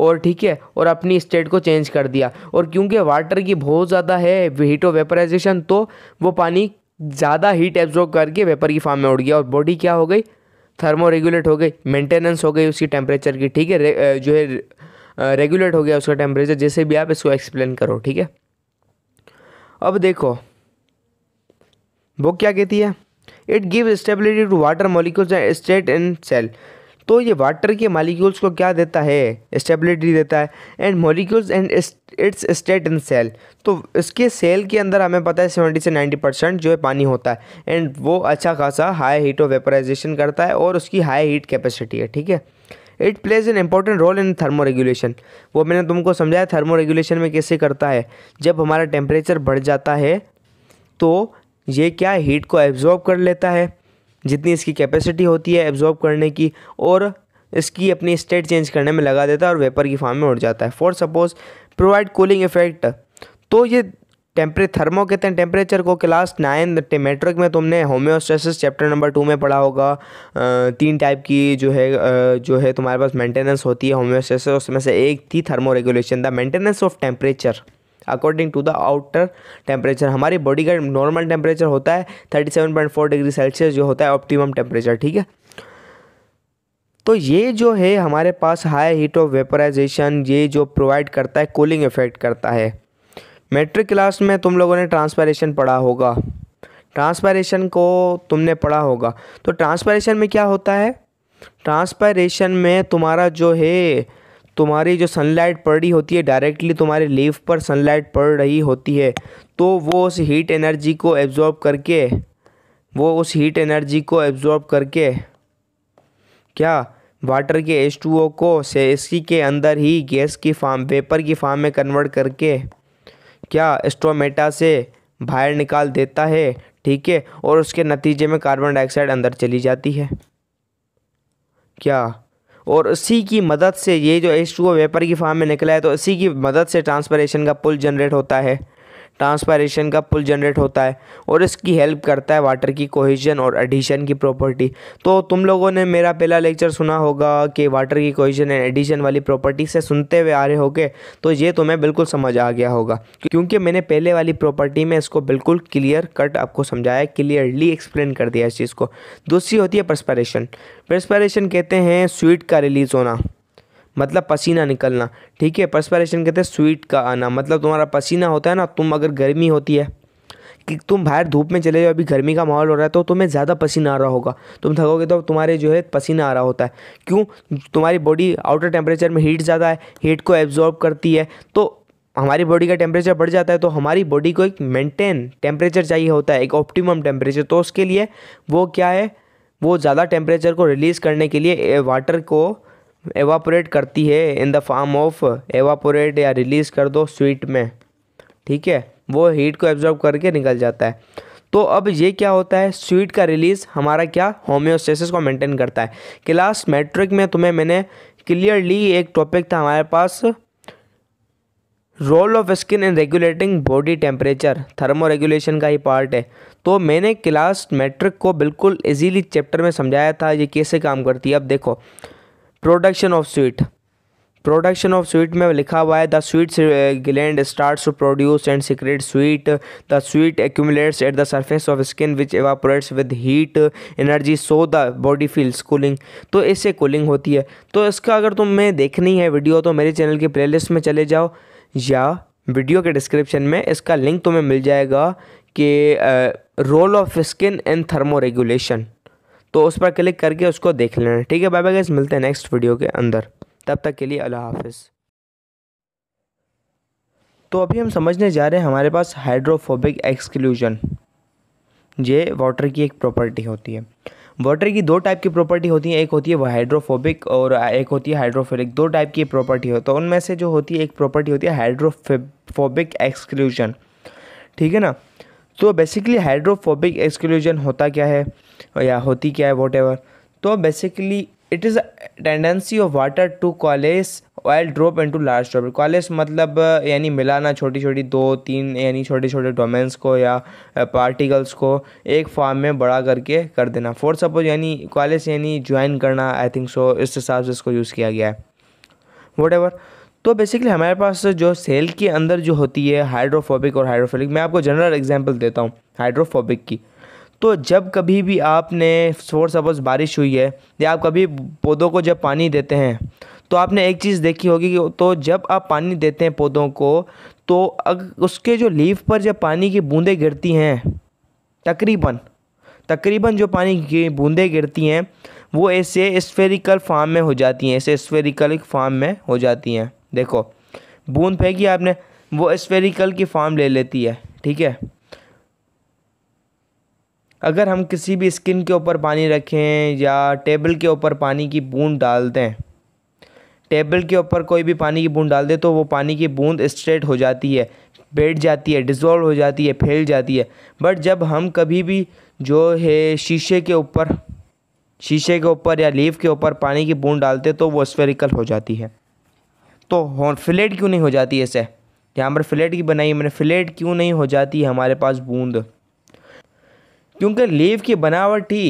और ठीक है और अपनी स्टेट को चेंज कर दिया और क्योंकि वाटर की बहुत ज़्यादा है हीट ऑफ वेपराइजेशन तो वो पानी ज़्यादा हीट एब्जॉर्ब करके वेपर की फार्म में उड़ गया और बॉडी क्या हो गई थर्मो रेगुलेट हो गई मेंटेनेंस हो गई उसकी टेम्परेचर की ठीक है जो है रेगुलेट हो गया उसका टेम्परेचर जैसे भी आप इसको एक्सप्लेन करो ठीक है अब देखो वो क्या कहती है it give stability to water molecules and state in cell तो ये वाटर के मालिक्यूल्स को क्या देता है स्टेबिलिटी देता है and molecules and its state in cell तो इसके सेल के अंदर हमें पता है सेवेंटी से नाइन्टी परसेंट जो है पानी होता है एंड वो अच्छा खासा हाई हीट ऑफ वेपराइजेशन करता है और उसकी हाई हीट कैपेसिटी है ठीक है it plays an important role in thermoregulation वो मैंने तुमको समझाया थर्मो रेगुलेशन में कैसे करता है जब हमारा टेम्परेचर बढ़ जाता है तो ये क्या हीट को एब्जॉर्ब कर लेता है जितनी इसकी कैपेसिटी होती है एब्जॉर्ब करने की और इसकी अपनी स्टेट चेंज करने में लगा देता है और वेपर की फॉर्म में उड़ जाता है for suppose provide cooling effect तो ये टेम्परे थर्मो कहते हैं टेम्परेचर को क्लास नाइन मेट्रिक में तुमने होम्योस्टेसिस चैप्टर नंबर टू में पढ़ा होगा तीन टाइप की जो है जो है तुम्हारे पास मेंटेनेंस होती है होम्योस्टेसिस उसमें से एक थी thermoregulation the maintenance of temperature according to the outer temperature हमारी बॉडी का नॉर्मल टेम्परेचर होता है thirty seven point four degree Celsius जो होता है ऑप्टिमम टेम्परेचर ठीक है तो ये जो है हमारे पास हाई हीट ऑफ वेपराइजेशन ये जो प्रोवाइड करता है कूलिंग इफेक्ट करता है मेट्रिक क्लास में तुम लोगों ने ट्रांसपरेशन पढ़ा होगा ट्रांसपेरेशन को तुमने पढ़ा होगा तो ट्रांसपेरेशन में क्या होता है ट्रांसपेरेशन में तुम्हारा जो है तुम्हारी जो सनलाइट पड़ रही होती है डायरेक्टली तुम्हारे लीफ पर सनलाइट पड़ रही होती है तो वो उस हीट एनर्जी को एब्जॉर्ब करके वो उस हीट एनर्जी को एब्जॉर्ब करके क्या वाटर के एच टू ओ को से इसी के अंदर ही गैस की फार्म वेपर की फार्म में कन्वर्ट करके क्या स्टोमेटा से बाहर निकाल देता है ठीक है और उसके नतीजे में कार्बन डाइऑक्साइड अंदर चली जाती है क्या और उसी की मदद से ये जो एच टू वेपर की फार्म में निकला है तो उसी की मदद से ट्रांसपरेशन का पुल जनरेट होता है ट्रांसपायरेशन का पुल जनरेट होता है और इसकी हेल्प करता है वाटर की कोहिजन और एडिशन की प्रॉपर्टी तो तुम लोगों ने मेरा पहला लेक्चर सुना होगा कि वाटर की कोहिजन एंड एडिशन वाली प्रॉपर्टी से सुनते हुए आ रहे हो तो ये तुम्हें बिल्कुल समझ आ गया होगा क्योंकि मैंने पहले वाली प्रॉपर्टी में इसको बिल्कुल क्लियर कट आपको समझाया क्लियरली एक्सप्लेन कर दिया इस चीज़ को दूसरी होती है परस्पायरेशन परस्पायरेशन कहते हैं स्वीट का रिलीज़ होना मतलब पसीना निकलना ठीक है परस्परेशन कहते हैं स्वीट का आना मतलब तुम्हारा पसीना होता है ना तुम अगर गर्मी होती है कि तुम बाहर धूप में चले जाओ अभी गर्मी का माहौल हो रहा है तो तुम्हें ज़्यादा पसीना आ रहा होगा तुम थकोगे तो तुम्हारे जो है पसीना आ रहा होता है क्यों तुम्हारी बॉडी आउटर टेम्परेचर में हीट ज़्यादा है हीट को एब्जॉर्ब करती है तो हमारी बॉडी का टेम्परेचर बढ़ जाता है तो हमारी बॉडी को एक मेंटेन टेम्परेचर चाहिए होता है एक ऑप्टिमम टेम्परेचर तो उसके लिए वो क्या है वो ज़्यादा टेम्परेचर को रिलीज़ करने के लिए वाटर को एवापोरेट करती है in the form of evaporate या रिलीज़ कर दो स्वीट में ठीक है वो हीट को एब्जॉर्ब करके निकल जाता है तो अब ये क्या होता है स्वीट का रिलीज़ हमारा क्या होम्योस्टेसिस को मेंटेन करता है क्लास मैट्रिक में तुम्हें मैंने क्लियरली एक टॉपिक था हमारे पास role of skin in regulating body temperature thermoregulation का ही पार्ट है तो मैंने क्लास मैट्रिक को बिल्कुल इजीली चैप्टर में समझाया था ये कैसे काम करती है अब देखो production of sweet production of sweet में लिखा हुआ है the sweet gland start to produce and secrete sweet the sweet accumulates at the surface of skin which evaporates with heat energy so the body feels cooling तो इससे cooling होती है तो इसका अगर तुम्हें देखनी है वीडियो तो मेरे चैनल की लिस्ट में चले जाओ या वीडियो के डिस्क्रिप्शन में इसका लिंक तुम्हें मिल जाएगा कि role of skin and thermoregulation तो उस पर क्लिक करके उसको देख लेना ठीक है बाबा गैस मिलते हैं नेक्स्ट वीडियो के अंदर तब तक के लिए अल्लाह हाफिज़ तो अभी हम समझने जा रहे हैं हमारे पास हाइड्रोफोबिक एक्सक्लूजन ये वाटर की एक प्रॉपर्टी होती है वाटर की दो टाइप की प्रॉपर्टी होती है एक होती है वह हाइड्रोफोबिक और एक होती है हाइड्रोफिलिक दो टाइप की प्रॉपर्टी हो तो उनमें से जो होती है एक प्रॉपर्टी होती है हाइड्रोफोबिक एक्सक्लूजन ठीक है ना तो बेसिकली हाइड्रोफोबिक एक्सक्लूजन होता क्या है या होती क्या है वॉट एवर तो basically it is tendency of water to coalesce oil drop and to large drop coalesce मतलब uh, यानी मिलाना छोटी छोटी दो तीन यानी छोटे छोटे डोमेंस को या पार्टिकल्स uh, को एक फॉर्म में बड़ा करके कर देना फॉर सपोज यानी कॉलेस यानी ज्वाइन करना आई थिंक सो इस हिसाब से इसको यूज़ किया गया है वट एवर तो बेसिकली हमारे पास जो सेल के अंदर जो होती है हाइड्रोफोबिक और हाइड्रोफिलिक मैं आपको जनरल एग्जाम्पल देता हूँ हाइड्रोफोबिक की तो जब कभी भी आपने फोर सपोज़ बारिश हुई है या आप कभी पौधों को जब पानी देते हैं तो आपने एक चीज़ देखी होगी कि तो जब आप पानी देते हैं पौधों को तो अग उसके जो लीफ पर जब पानी की बूंदें गिरती हैं तकरीबन तकरीबन जो पानी की बूंदें गिरती हैं वो ऐसे स्फेरिकल फार्म में हो जाती हैं ऐसे स्फेरिकल फार्म में हो जाती हैं देखो बूंद फेंकी आपने वो स्फेरिकल की फार्म ले लेती है ठीक है अगर हम किसी भी स्किन के ऊपर पानी रखें या टेबल के ऊपर पानी की बूंद डाल दें टेबल के ऊपर कोई भी पानी की बूंद डाल दें तो वो पानी की बूंद स्ट्रेट हो जाती है बैठ जाती है डिज़ोल्व हो जाती है फैल जाती है बट जब हम कभी भी जो है शीशे के ऊपर शीशे के ऊपर या लीफ के ऊपर पानी की बूंद डालते तो वो स्फेरिकल हो जाती है तो हॉर्न फ्लेट क्यों नहीं हो जाती इसे यहाँ पर फ्लेट की बनाई मैंने फ्लेट क्यों नहीं हो जाती हमारे पास बूंद क्योंकि लेव की बनावट ही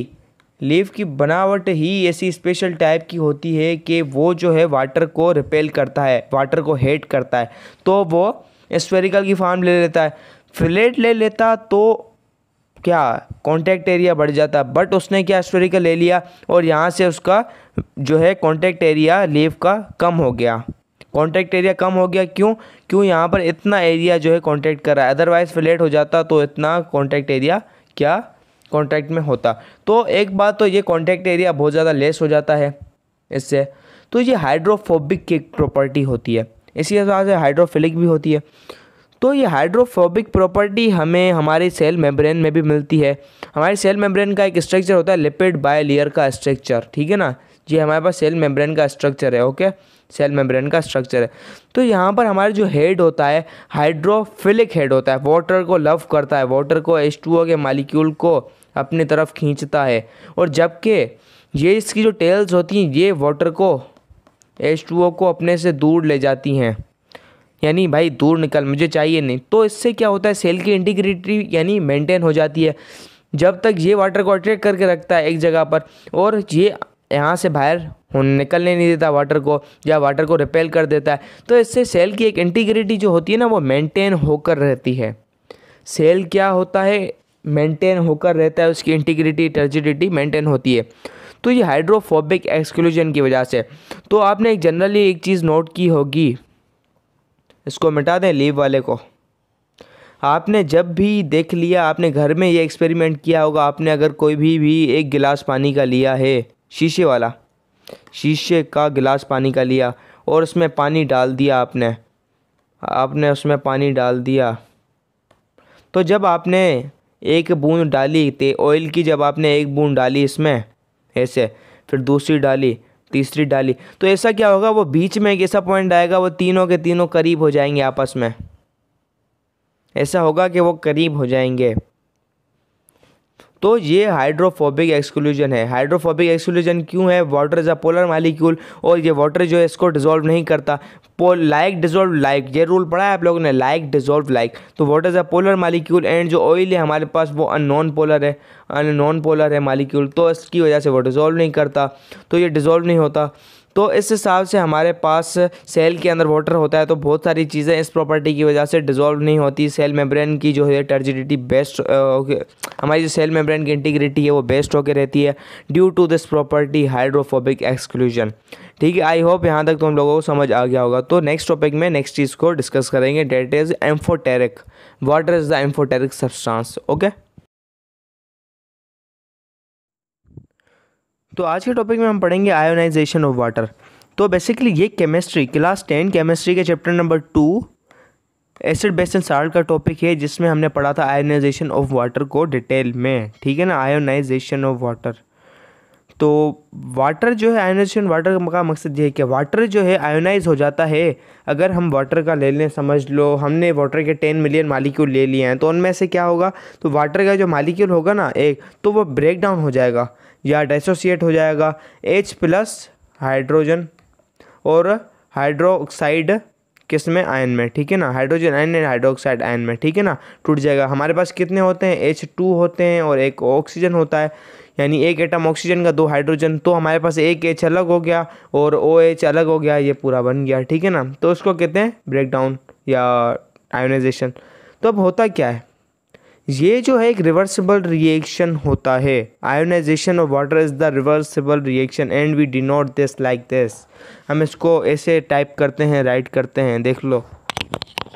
लेव की बनावट ही ऐसी स्पेशल टाइप की होती है कि वो जो है वाटर को रिपेल करता है वाटर को हेट करता है तो वो स्पेरिकल की फॉर्म ले लेता है फ्लेट ले लेता तो क्या कॉन्टैक्ट एरिया बढ़ जाता बट उसने क्या स्पेरिकल ले लिया और यहाँ से उसका जो है कॉन्टैक्ट एरिया लेव का कम हो गया कॉन्टैक्ट एरिया कम हो गया क्यों क्यों यहाँ पर इतना एरिया जो है कॉन्टैक्ट कर रहा है अदरवाइज़ फ्लेट हो जाता तो इतना कॉन्टैक्ट एरिया क्या कॉन्ट्रैक्ट में होता तो एक बात तो ये कॉन्टैक्ट एरिया बहुत ज़्यादा लेस हो जाता है इससे तो ये हाइड्रोफोबिक की प्रॉपर्टी होती है इसी हिसाब से हाइड्रोफिलिक भी होती है तो ये हाइड्रोफोबिक प्रॉपर्टी हमें हमारी सेल मेम्ब्रेन में भी मिलती है हमारी सेल मेम्ब्रेन का एक स्ट्रक्चर होता है लिपिड बायलेयर लेयर का स्ट्रक्चर ठीक है ना ये हमारे पास सेल मेम्ब्रेन का स्ट्रक्चर है ओके सेल मेम्ब्रेन का स्ट्रक्चर है तो यहाँ पर हमारे जो हेड होता है हाइड्रोफिलिक हेड होता है वाटर को लव करता है वाटर को एच के मालिक्यूल को अपनी तरफ खींचता है और जबकि ये इसकी जो टेल्स होती हैं ये वाटर को एच को अपने से दूर ले जाती हैं यानी भाई दूर निकल मुझे चाहिए नहीं तो इससे क्या होता है सेल की इंटीग्रिटी यानी मेंटेन हो जाती है जब तक ये वाटर को अट्रैक्ट करके रखता है एक जगह पर और ये यहाँ से बाहर निकलने नहीं देता वाटर को या वाटर को रिपेल कर देता है तो इससे सेल की एक इंटीग्रिटी जो होती है ना वो मेंटेन होकर रहती है सेल क्या होता है मेंटेन होकर रहता है उसकी इंटीग्रिटी टर्जिडिटी मेंटेन होती है तो ये हाइड्रोफोबिक एक्सक्लूजन की वजह से तो आपने एक जनरली एक चीज़ नोट की होगी इसको मिटा दें लीव वाले को आपने जब भी देख लिया आपने घर में ये एक्सपेरिमेंट किया होगा आपने अगर कोई भी भी एक गिलास पानी का लिया है शीशे वाला शीशे का गिलास पानी का लिया और उसमें पानी डाल दिया आपने आपने उसमें पानी डाल दिया तो जब आपने एक बूंद डाली ते ऑयल की जब आपने एक बूंद डाली इसमें ऐसे फिर दूसरी डाली तीसरी डाली तो ऐसा क्या होगा वो बीच में एक ऐसा पॉइंट आएगा वो तीनों के तीनों करीब हो जाएंगे आपस में ऐसा होगा कि वो करीब हो जाएंगे तो ये हाइड्रोफोबिक एक्सक्लूजन है हाइड्रोफोबिक एक्सक्लूजन क्यों है water is a polar molecule और ये वाटर जो है इसको डिजोल्व नहीं करता पोल लाइक डिजोल्व लाइक ये रूल पढ़ा है आप लोगों ने लाइक डिजोल्व लाइक तो water is a polar molecule and जो ऑयल है हमारे पास वो नॉन पोलर है नॉन पोलर है मालिक्यूल तो इसकी वजह से वो डिजोल्व नहीं करता तो ये डिजोल्व नहीं होता तो इस हिसाब से हमारे पास सेल के अंदर वाटर होता है तो बहुत सारी चीज़ें इस प्रॉपर्टी की वजह से डिजोल्व नहीं होती सेल मेम्ब्रेन की जो है टर्जिडिटी बेस्ट हमारी जो सेल मेम्ब्रेन की इंटीग्रिटी है वो बेस्ट होकर रहती है due to this property hydrophobic exclusion ठीक है आई होप यहाँ तक तुम तो लोगों को समझ आ गया होगा तो नेक्स्ट टॉपिक में नेक्स्ट चीज़ को डिस्कस करेंगे that is amphoteric water is the amphoteric substance okay तो आज के टॉपिक में हम पढ़ेंगे आयोनाइजेशन ऑफ वाटर तो बेसिकली ये केमिस्ट्री क्लास टेन केमिस्ट्री के chapter number two acid base and salt का टॉपिक है जिसमें हमने पढ़ा था आयोनाइजेशन ऑफ वाटर को डिटेल में ठीक है ना आयोनाइजेशन ऑफ वाटर तो वाटर जो है आयोनाइजेशन वाटर का मकसद ये है कि वाटर जो है आयोनाइज हो जाता है अगर हम वाटर का ले लें समझ लो हमने वाटर के टेन मिलियन मालिक्यूल ले लिए हैं तो उनमें से क्या होगा तो वाटर का जो मालिक्यूल होगा ना एक तो वो ब्रेक डाउन हो जाएगा या डेसोसिएट हो जाएगा एच प्लस हाइड्रोजन और हाइड्रोक्साइड किस में आयन में ठीक है ना hydrogen ion and hydroxide ion में ठीक है ना टूट जाएगा हमारे पास कितने होते हैं एच टू होते हैं और एक ऑक्सीजन होता है यानी एक एटम ऑक्सीजन का दो हाइड्रोजन तो हमारे पास एक एच अलग हो गया और ओ एच अलग हो गया ये पूरा बन गया ठीक है ना तो उसको कहते हैं ब्रेकडाउन या आयोनाइजेशन तो अब होता क्या है ये जो है एक रिवर्सिबल रिएक्शन होता है ionization of water is the reversible reaction and we denote this like this हम इसको ऐसे टाइप करते हैं राइट करते हैं देख लो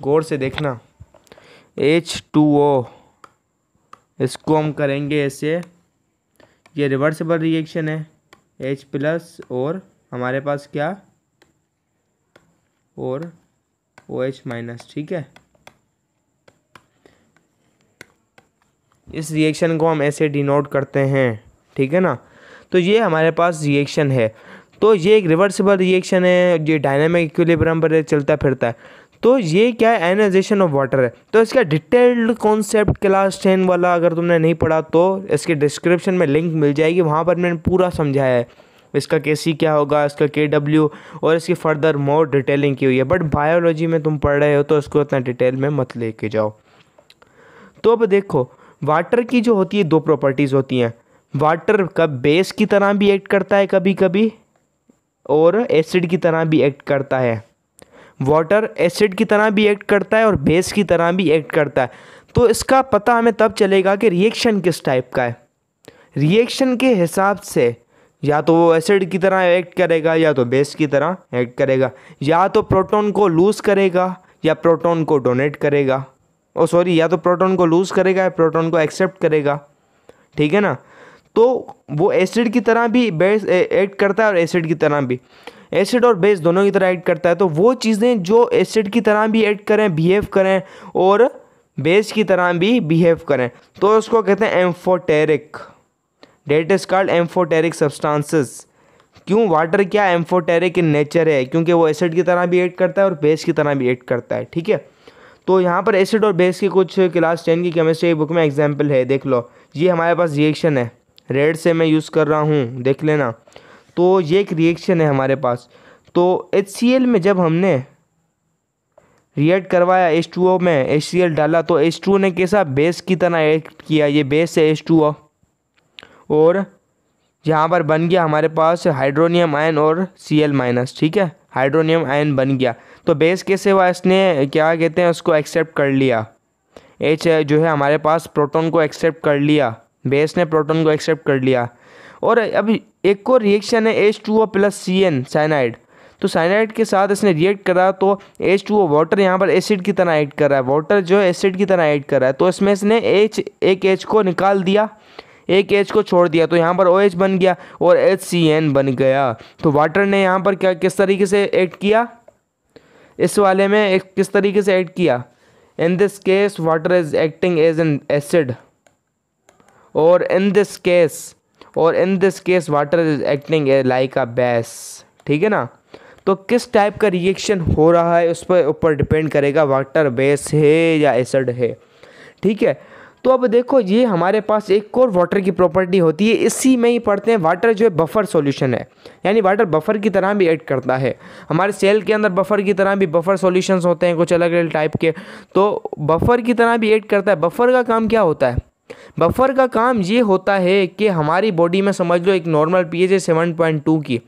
गौर से देखना एच टू ओ इसको हम करेंगे ऐसे ये रिवर्सिबल रिएक्शन है एच प्लस और हमारे पास क्या और ओ एच माइनस ठीक है इस रिएक्शन को हम ऐसे डिनोट करते हैं ठीक है ना तो ये हमारे पास रिएक्शन है तो ये एक रिवर्सिबल रिएक्शन है ये डायनामिक इक्विलिब्रियम पर चलता फिरता है तो ये क्या है आयनाइजेशन ऑफ वाटर है तो इसका डिटेल्ड कॉन्सेप्ट क्लास टेन वाला अगर तुमने नहीं पढ़ा तो इसके डिस्क्रिप्शन में लिंक मिल जाएगी वहाँ पर मैंने पूरा समझाया है इसका के सी क्या होगा इसका के डब्ल्यू और इसकी फर्दर मोर डिटेलिंग की हुई है बट बायोलॉजी में तुम पढ़ रहे हो तो इसको इतना डिटेल में मत लेके जाओ तो अब देखो वाटर की जो होती है दो प्रॉपर्टीज़ होती हैं वाटर कब बेस की तरह भी एक्ट करता है कभी कभी और एसिड की तरह भी एक्ट करता है वाटर एसिड की तरह भी एक्ट करता है और बेस की तरह भी एक्ट करता है तो इसका पता हमें तब चलेगा कि रिएक्शन किस टाइप का है रिएक्शन के हिसाब से या तो वो एसिड की तरह एक्ट करेगा या तो बेस की तरह एक्ट करेगा या तो प्रोटॉन को लूज़ करेगा या प्रोटॉन को डोनेट करेगा ओ oh, सॉरी या तो प्रोटॉन को लूज़ करेगा या प्रोटॉन को एक्सेप्ट करेगा ठीक है ना तो वो एसिड की तरह भी बेस एड करता है और एसिड की तरह भी एसिड और बेस दोनों की तरह ऐड करता है तो वो चीज़ें जो एसिड की तरह भी ऐड करें बिहेव करें और बेस की तरह भी बिहेव करें तो उसको कहते हैं amphoteric that is called amphoteric substances क्यों वाटर क्या एम्फोटेरिक इन नेचर है क्योंकि वो एसिड की तरह भी ऐड करता है और बेस की तरह भी ऐड करता है ठीक है तो यहाँ पर एसिड और बेस के कुछ क्लास टेन की केमिस्ट्री की बुक में एग्जाम्पल है देख लो ये हमारे पास रिएक्शन है रेड से मैं यूज़ कर रहा हूँ देख लेना तो ये एक रिएक्शन है हमारे पास तो एच में जब हमने रिएक्ट करवाया एच टू में एच डाला तो एच टू ने कैसा बेस की तरह एक्ट किया ये बेस है एच टू और यहाँ पर बन गया हमारे पास हाइड्रोनियम आयन और सी एल माइनस ठीक है हाइड्रोनियम आयन बन गया तो बेस के वह इसने क्या कहते हैं उसको एक्सेप्ट कर लिया एच जो है हमारे पास प्रोटोन को एक्सेप्ट कर लिया बेस ने प्रोटोन को एक्सेप्ट कर लिया और अब एक और रिएक्शन है H two O plus C N cyanide तो साइनाइड के साथ इसने रिएक्ट करा तो एच टू ओ वाटर यहाँ पर एसिड की तरह ऐड कर रहा है वाटर जो है एसिड की तरह ऐड कर रहा है तो इसमें इसने एच एक एच को निकाल दिया एक एच को छोड़ दिया तो यहाँ पर ओ एच बन गया और एच सी एन बन गया तो वाटर ने यहाँ पर क्या किस तरीके से एड किया इस वाले में एक किस तरीके से ऐड किया in this case water is acting as an acid और इन दिस केस और in this case water is acting like a base ठीक है ना तो किस टाइप का रिएक्शन हो रहा है उस पर ऊपर डिपेंड करेगा वाटर बेस है या एसिड है ठीक है तो अब देखो ये हमारे पास एक और वाटर की प्रॉपर्टी होती है इसी में ही पढ़ते हैं वाटर जो है बफर सॉल्यूशन है यानी वाटर बफर की तरह भी ऐड करता है हमारे सेल के अंदर बफर की तरह भी बफर सॉल्यूशंस होते हैं कुछ अलग अलग टाइप के तो बफर की तरह भी ऐड करता है बफर का काम क्या होता है बफर का काम ये होता है कि हमारी बॉडी में समझ लो एक नॉर्मल पी है सेवन पॉइंट टू की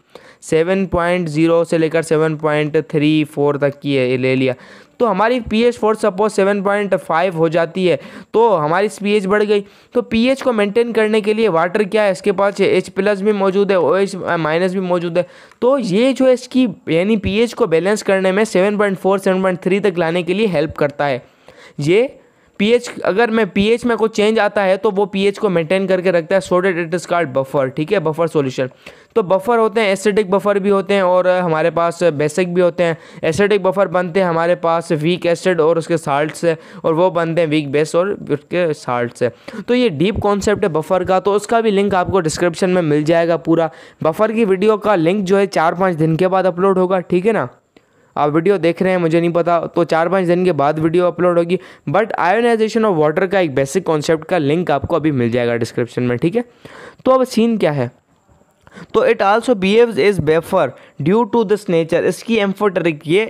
सेवन पॉइंट ज़ीरो से लेकर सेवन पॉइंट थ्री फोर तक की है ले लिया तो हमारी P H for suppose seven point five हो जाती है तो हमारी पी एच बढ़ गई तो पी एच को मेंटेन करने के लिए वाटर क्या है इसके पास एच प्लस भी मौजूद है ओ एच माइनस भी मौजूद है तो ये जो है इसकी यानी पी एच को बैलेंस करने में seven point four seven point three तक लाने के लिए हेल्प करता है ये पीएच अगर मैं पीएच में कोई चेंज आता है तो वो पीएच को मेंटेन करके रखता है सोडेड कार्ड बफर ठीक है बफर सॉल्यूशन तो बफर होते हैं एसिडिक बफर भी होते हैं और हमारे पास बेसिक भी होते हैं एसिडिक बफर बनते हैं हमारे पास वीक एसिड और उसके साल्ट से और वो बनते हैं वीक बेस और उसके साल्ट से तो ये डीप कॉन्सेप्ट है बफर का तो उसका भी लिंक आपको डिस्क्रिप्शन में मिल जाएगा पूरा बफर की वीडियो का लिंक जो है चार पाँच दिन के बाद अपलोड होगा ठीक है ना आप वीडियो देख रहे हैं मुझे नहीं पता तो चार पाँच दिन के बाद वीडियो अपलोड होगी बट आयोनाइजेशन ऑफ वाटर का एक बेसिक कॉन्सेप्ट का लिंक आपको अभी मिल जाएगा डिस्क्रिप्शन में ठीक है तो अब सीन क्या है तो it also behave is buffer due to this nature इसकी एम्फोटरिक ये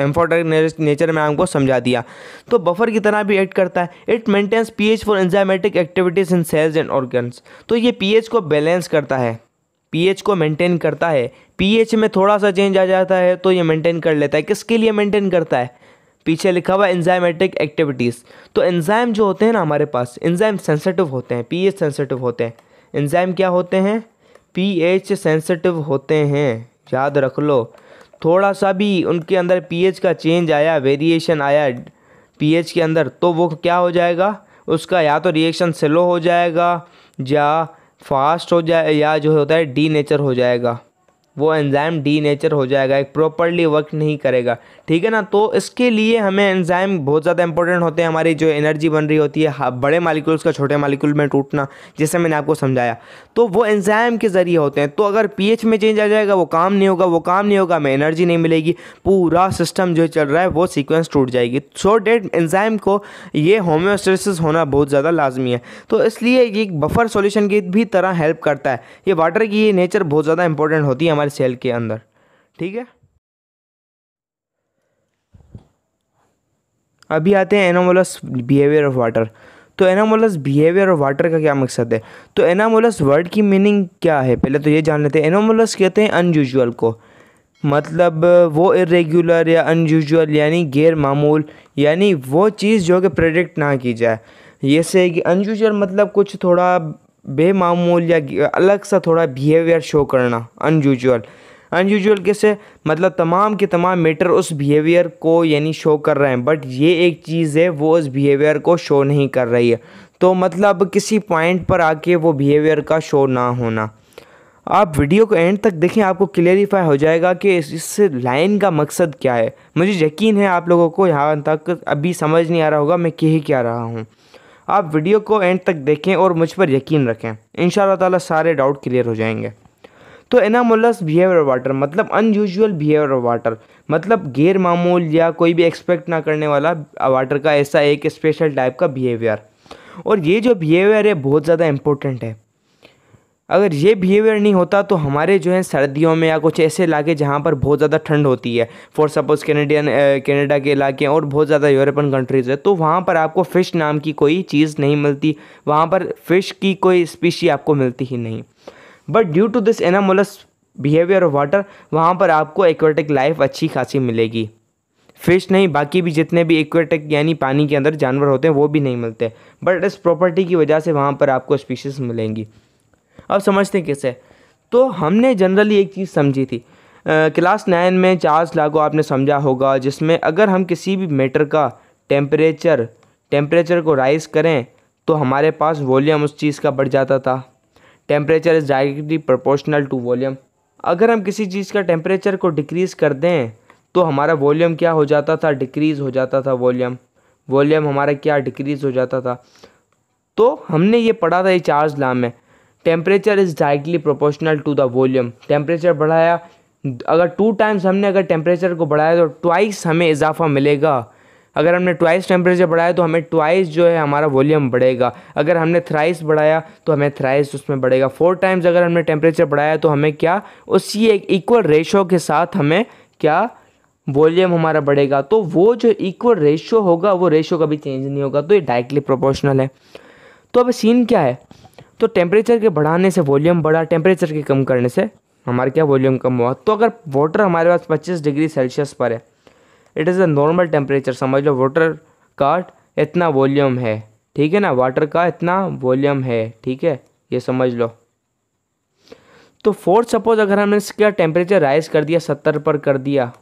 एम्फोटरिक नेचर में आपको समझा दिया तो बफर की तरह भी एक्ट करता है it maintains pH for enzymatic activities in cells and organs तो ये पीएच को बैलेंस करता है पीएच को मेंटेन करता है पीएच में थोड़ा सा चेंज आ जाता है तो ये मेंटेन कर लेता है किसके लिए मेंटेन करता है पीछे लिखा हुआ एंजाइमेटिक एक्टिविटीज़ तो एंजाइम जो होते हैं ना हमारे पास एंजाइम सेंसिटिव होते हैं पीएच सेंसिटिव होते हैं एंजाइम क्या होते हैं पीएच सेंसिटिव होते हैं याद रख लो थोड़ा सा भी उनके अंदर पी का चेंज आया वेरिएशन आया पी के अंदर तो वो क्या हो जाएगा उसका या तो रिएक्शन स्लो हो जाएगा या फास्ट हो जाए या जो होता है डी नेचर हो जाएगा वो एंजाइम डी नेचर हो जाएगा एक प्रॉपरली वर्क नहीं करेगा ठीक है ना तो इसके लिए हमें एंजाइम बहुत ज़्यादा इंपॉर्टेंट होते हैं हमारी जो एनर्जी बन रही होती है हाँ, बड़े मालिक्यूल्स का छोटे मालिक्यूल में टूटना जैसे मैंने आपको समझाया तो वो एंजाइम के ज़रिए होते हैं तो अगर पी में चेंज आ जाएगा वो काम नहीं होगा वो काम नहीं होगा हमें एनर्जी नहीं मिलेगी पूरा सिस्टम जो चल रहा है वो सिक्वेंस टूट जाएगी सो डेट एंजाइम को ये होम्योस्टेसिस होना बहुत ज़्यादा लाजमी है तो इसलिए ये बफर सोल्यूशन की भी तरह हेल्प करता है ये वाटर की ये नेचर बहुत ज़्यादा इंपॉर्टेंट होती है हमारे सेल के अंदर ठीक है अभी आते हैं एनामोलस बिहेवियर ऑफ वाटर तो एनामोलस बिहेवियर ऑफ़ वाटर का क्या मकसद है तो एनामोलस वर्ड की मीनिंग क्या है पहले तो ये जान लेते हैं एनामोलस कहते हैं अनयूजुअल को मतलब वो इरेगुलर या अनयूजुअल यानी गैर मामूल यानी वो चीज़ जो कि प्रेडिक्ट ना की जाए जैसे कि अनयूजल मतलब कुछ थोड़ा बेमामूल या अलग सा थोड़ा बिहेवियर शो करना अनयूजुअल अनयूजल किससे मतलब तमाम के तमाम मेटर उस बिहेवियर को यानी शो कर रहे हैं बट ये एक चीज़ है वो उस बिहेवियर को शो नहीं कर रही है तो मतलब किसी पॉइंट पर आके वो बिहेवियर का शो ना होना आप वीडियो को एंड तक देखें आपको क्लियरिफाई हो जाएगा कि इस लाइन का मकसद क्या है मुझे यकीन है आप लोगों को यहाँ तक अभी समझ नहीं आ रहा होगा मैं कह क्या रहा हूँ आप वीडियो को एंड तक देखें और मुझ पर यकीन रखें इन ताला सारे डाउट क्लियर हो जाएंगे तो एनामोलस बिहेवियर वाटर मतलब अनयूजल बिहेवियर ऑफ वाटर मतलब गैर मामूल या कोई भी एक्सपेक्ट ना करने वाला वाटर का ऐसा एक स्पेशल टाइप का बिहेवियर और ये जो बिहेवियर है बहुत ज़्यादा इम्पोर्टेंट है अगर ये बिहेवियर नहीं होता तो हमारे जो है सर्दियों में या कुछ ऐसे इलाके जहाँ पर बहुत ज़्यादा ठंड होती है फॉर सपोज़ कैनेडियन कैनेडा के इलाके और बहुत ज़्यादा यूरोपियन कंट्रीज़ है तो वहाँ पर आपको फ़िश नाम की कोई चीज़ नहीं मिलती वहाँ पर फ़िश की कोई स्पीशी आपको मिलती ही नहीं but due to this anomalous behaviour of water वहाँ पर आपको एक्वेटिक लाइफ अच्छी खासी मिलेगी फिश नहीं बाकी भी जितने भी एक्वेटिक यानी पानी के अंदर जानवर होते हैं वो भी नहीं मिलते बट इस प्रॉपर्टी की वजह से वहाँ पर आपको स्पीशीज मिलेंगी अब समझते हैं कैसे तो हमने जनरली एक चीज़ समझी थी क्लास नाइन में चार्ज लागो आपने समझा होगा जिसमें अगर हम किसी भी मैटर का टेम्परेचर टेम्परेचर को राइज करें तो हमारे पास वॉल्यूम उस चीज़ का बढ़ जाता था temperature is directly proportional to volume अगर हम किसी चीज़ का टेम्परेचर को डिक्रीज़ कर दें तो हमारा वॉल्यूम क्या हो जाता था डिक्रीज़ हो जाता था वॉल्यूम वॉल्यूम हमारा क्या डिक्रीज़ हो जाता था तो हमने ये पढ़ा था ये चार्ज लाम में temperature is directly proportional to the volume temperature बढ़ाया अगर टू टाइम्स हमने अगर टेम्परेचर को बढ़ाया तो ट्वाइस हमें इजाफा मिलेगा अगर हमने ट्वाइस टेम्परेचर बढ़ाया तो हमें ट्वाइस जो है हमारा वॉल्यूम बढ़ेगा अगर हमने थ्राइस बढ़ाया तो हमें थ्राइस उसमें बढ़ेगा फोर टाइम्स अगर हमने टेम्परेचर बढ़ाया तो हमें क्या उसी एक इक्वल रेशो के साथ हमें क्या वॉल्यूम हमारा बढ़ेगा तो वो जो इक्वल रेशियो होगा वो रेशियो कभी चेंज नहीं होगा तो ये डायरेक्टली प्रोपोर्शनल है तो अब सीन क्या है तो टेम्परेचर के बढ़ाने से वॉल्यूम बढ़ा टेम्परेचर के कम करने से हमारा क्या वॉल्यूम कम हुआ तो अगर वाटर हमारे पास 25 डिग्री सेल्सियस पर है it is a normal temperature समझ लो वाटर का इतना वॉल्यूम है ठीक है ना वाटर का इतना वॉल्यूम है ठीक है ये समझ लो तो फोर्थ सपोज अगर हमने इसका टेम्परेचर राइज कर दिया सत्तर पर कर दिया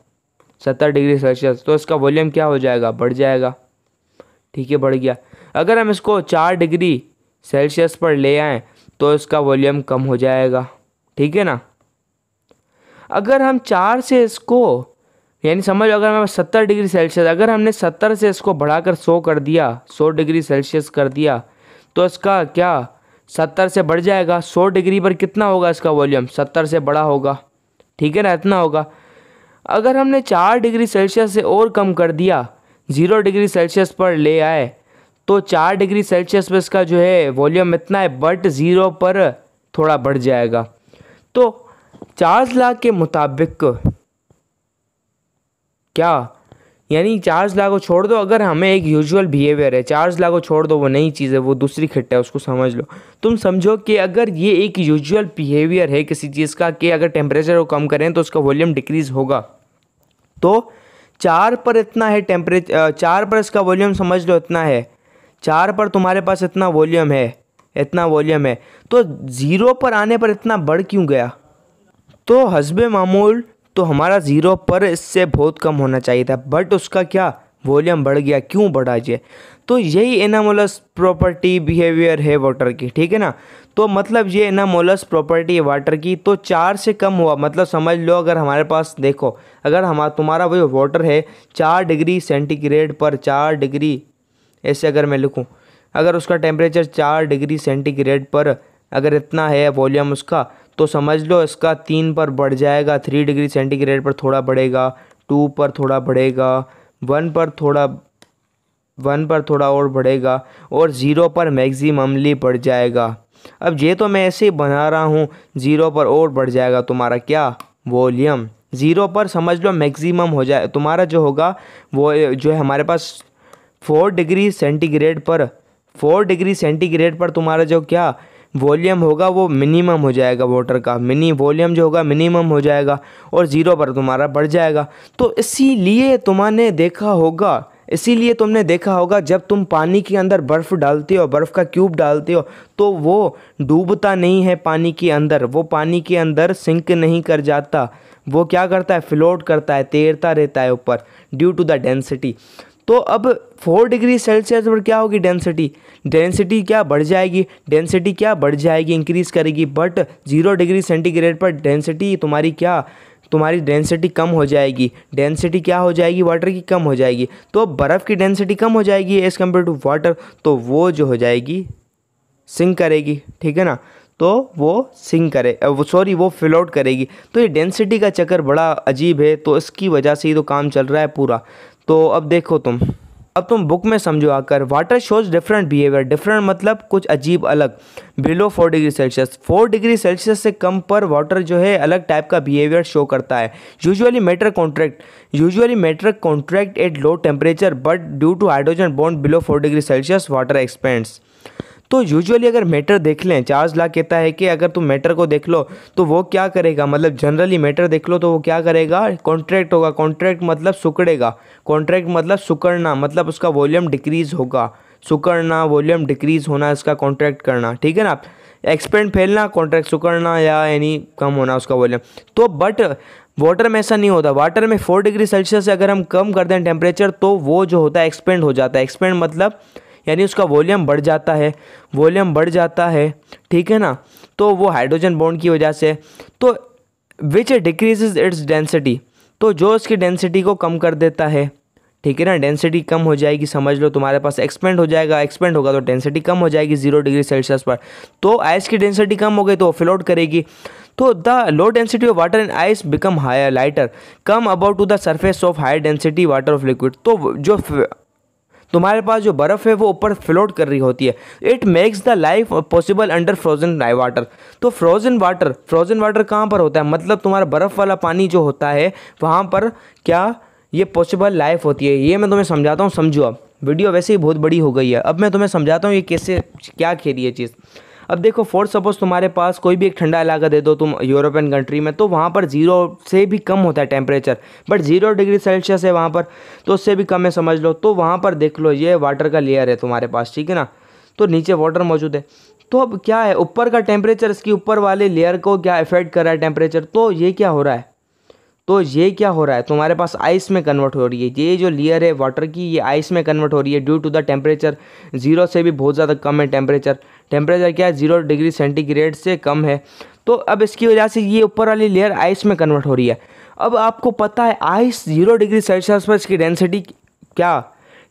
सत्तर डिग्री सेल्सियस तो इसका वॉल्यूम क्या हो जाएगा बढ़ जाएगा ठीक है बढ़ गया अगर हम इसको चार डिग्री सेल्सियस पर ले आएँ तो इसका वॉल्यूम कम हो जाएगा ठीक है ना अगर हम चार से इसको यानी समझ अगर हमें सत्तर डिग्री सेल्सियस अगर हमने सत्तर से इसको बढ़ाकर सौ कर दिया सौ डिग्री सेल्सियस कर दिया तो इसका क्या सत्तर से बढ़ जाएगा सौ डिग्री पर कितना होगा इसका वॉल्यूम सत्तर से बड़ा होगा ठीक है ना इतना होगा अगर हमने चार डिग्री सेल्सियस से और कम कर दिया ज़ीरो डिग्री सेल्सियस पर ले आए तो चार डिग्री सेल्सियस पर इसका जो है वॉल्यूम इतना है बट ज़ीरो पर थोड़ा बढ़ जाएगा तो चार्ज लाख के मुताबिक क्या यानी चार्ज को छोड़ दो अगर हमें एक यूजुअल बिहेवियर है चार्ज को छोड़ दो वो नई चीज़ है वो दूसरी खिट है उसको समझ लो तुम समझो कि अगर ये एक यूजुअल बिहेवियर है किसी चीज़ का कि अगर टेम्परेचर को कम करें तो उसका वॉल्यूम डिक्रीज़ होगा तो चार पर इतना है टेम्परेचर चार पर इसका वॉल्यूम समझ लो इतना है चार पर तुम्हारे पास इतना वॉल्यूम है इतना वॉल्यूम है तो ज़ीरो पर आने पर इतना बढ़ क्यों गया तो हसब मामूल तो हमारा ज़ीरो पर इससे बहुत कम होना चाहिए था बट उसका क्या वॉल्यूम बढ़ गया क्यों बढ़ा जाए तो यही एनामोलस प्रॉपर्टी बिहेवियर है वाटर की ठीक है ना तो मतलब ये एनामोलस प्रॉपर्टी है वाटर की तो चार से कम हुआ मतलब समझ लो अगर हमारे पास देखो अगर हमारा तुम्हारा वही वाटर है चार डिग्री सेंटीग्रेड पर चार डिग्री ऐसे अगर मैं लिखूँ अगर उसका टेम्परेचर चार डिग्री सेंटीग्रेड पर अगर इतना है वॉल्यूम उसका तो समझ लो इसका तीन पर बढ़ जाएगा थ्री डिग्री सेंटीग्रेड पर थोड़ा बढ़ेगा टू पर थोड़ा बढ़ेगा वन पर थोड़ा वन पर थोड़ा और बढ़ेगा और ज़ीरो पर मैक्सिममली बढ़ जाएगा अब ये तो मैं ऐसे ही बना रहा हूँ ज़ीरो पर और बढ़ जाएगा तुम्हारा क्या वॉल्यूम ज़ीरो पर समझ लो मैक्सिमम हो जाए तुम्हारा जो होगा वो जो है हमारे पास फोर डिग्री सेंटीग्रेड पर फोर डिग्री सेंटीग्रेड पर तुम्हारा जो क्या वॉल्यूम होगा वो मिनिमम हो जाएगा वाटर का मिनी वॉल्यूम जो होगा मिनिमम हो जाएगा और ज़ीरो पर तुम्हारा बढ़ जाएगा तो इसीलिए तुम्हारे देखा होगा इसीलिए तुमने देखा होगा जब तुम पानी के अंदर बर्फ़ डालते हो बर्फ़ का क्यूब डालते हो तो वो डूबता नहीं है पानी के अंदर वो पानी के अंदर सिंक नहीं कर जाता वो क्या करता है फ्लोट करता है तैरता रहता है ऊपर ड्यू टू द डेंसिटी तो अब फोर डिग्री सेल्सियस पर क्या होगी डेंसिटी डेंसिटी क्या बढ़ जाएगी डेंसिटी क्या बढ़ जाएगी इंक्रीज़ करेगी बट जीरो डिग्री सेंटीग्रेड पर डेंसिटी तुम्हारी क्या तुम्हारी डेंसिटी कम हो जाएगी डेंसिटी क्या हो जाएगी वाटर की कम हो जाएगी तो बर्फ़ की डेंसिटी कम हो जाएगी एज़ कम्पेयर टू वाटर तो वो जो हो जाएगी सिंक करेगी ठीक है ना तो वो सिंक करे सॉरी वो फ्लोट करेगी तो ये डेंसिटी का चक्कर बड़ा अजीब है तो इसकी वजह से ही तो काम चल रहा है पूरा तो अब देखो तुम अब तुम बुक में समझो आकर water shows different behaviour different मतलब कुछ अजीब अलग below four degree Celsius four degree Celsius से कम पर वाटर जो है अलग टाइप का बिहेवियर शो करता है usually matter contract usually matter contract at low temperature but due to hydrogen bond below four degree Celsius water expands तो यूजुअली अगर मैटर देख लें चार्ज ला कहता है कि अगर तुम मैटर को देख लो तो वो क्या करेगा मतलब जनरली मैटर देख लो तो वो क्या करेगा कॉन्ट्रैक्ट होगा कॉन्ट्रैक्ट मतलब सुकड़ेगा कॉन्ट्रैक्ट मतलब सुकड़ना मतलब उसका वॉल्यूम डिक्रीज़ होगा सुकड़ना वॉल्यूम डिक्रीज़ होना इसका कॉन्ट्रैक्ट करना ठीक है ना एक्सपेंड फैलना कॉन्ट्रैक्ट सुकड़ना या यानी कम होना उसका वॉल्यूम तो बट वाटर में ऐसा नहीं होता वाटर में फोर डिग्री सेल्सियस से अगर हम कम कर दें टेम्परेचर तो वो जो होता है एक्सपेंड हो जाता है एक्सपेंड मतलब यानी उसका वॉल्यूम बढ़ जाता है वॉल्यूम बढ़ जाता है ठीक है ना तो वो हाइड्रोजन बॉन्ड की वजह से तो विच डिक्रीजेज इट्स डेंसिटी तो जो उसकी डेंसिटी को कम कर देता है ठीक है ना डेंसिटी कम हो जाएगी समझ लो तुम्हारे पास एक्सपेंड हो जाएगा एक्सपेंड होगा तो डेंसिटी कम हो जाएगी जीरो डिग्री सेल्सियस पर तो आइस की डेंसिटी कम हो गई तो फ्लोट करेगी तो the low density of water and ice become higher lighter come about to the surface of high density water of liquid तो जो तुम्हारे पास जो बर्फ़ है वो ऊपर फ्लोट कर रही होती है it makes the life possible under frozen water तो फ्रोजन वाटर फ्रोजन वाटर कहाँ पर होता है मतलब तुम्हारा बर्फ़ वाला पानी जो होता है वहाँ पर क्या ये पॉसिबल लाइफ होती है ये मैं तुम्हें समझाता हूँ समझो अब वीडियो वैसे ही बहुत बड़ी हो गई है अब मैं तुम्हें समझाता हूँ ये कैसे क्या खेली है चीज़ अब देखो फॉर सपोज तुम्हारे पास कोई भी एक ठंडा इलाका दे दो तुम यूरोपियन कंट्री में तो वहाँ पर जीरो से भी कम होता है temperature but zero degree Celsius है वहाँ पर तो उससे भी कम है समझ लो तो वहाँ पर देख लो ये वाटर का लेयर है तुम्हारे पास ठीक है ना तो नीचे वाटर मौजूद है तो अब क्या है ऊपर का टेम्परेचर इसकी ऊपर वाले लेयर को क्या इफेक्ट कर रहा है टेम्परेचर तो ये क्या हो रहा है तो ये क्या हो रहा है तुम्हारे पास आइस में कन्वर्ट हो रही है ये जो लेयर है वाटर की ये आइस में कन्वर्ट हो रही है due to the temperature zero से भी बहुत ज़्यादा कम है टेम्परेचर टेम्परेचर क्या है जीरो डिग्री सेंटीग्रेड से कम है तो अब इसकी वजह से ये ऊपर वाली लेयर आइस में कन्वर्ट हो रही है अब आपको पता है आइस जीरो डिग्री सेल्सियस पर इसकी डेंसिटी क्या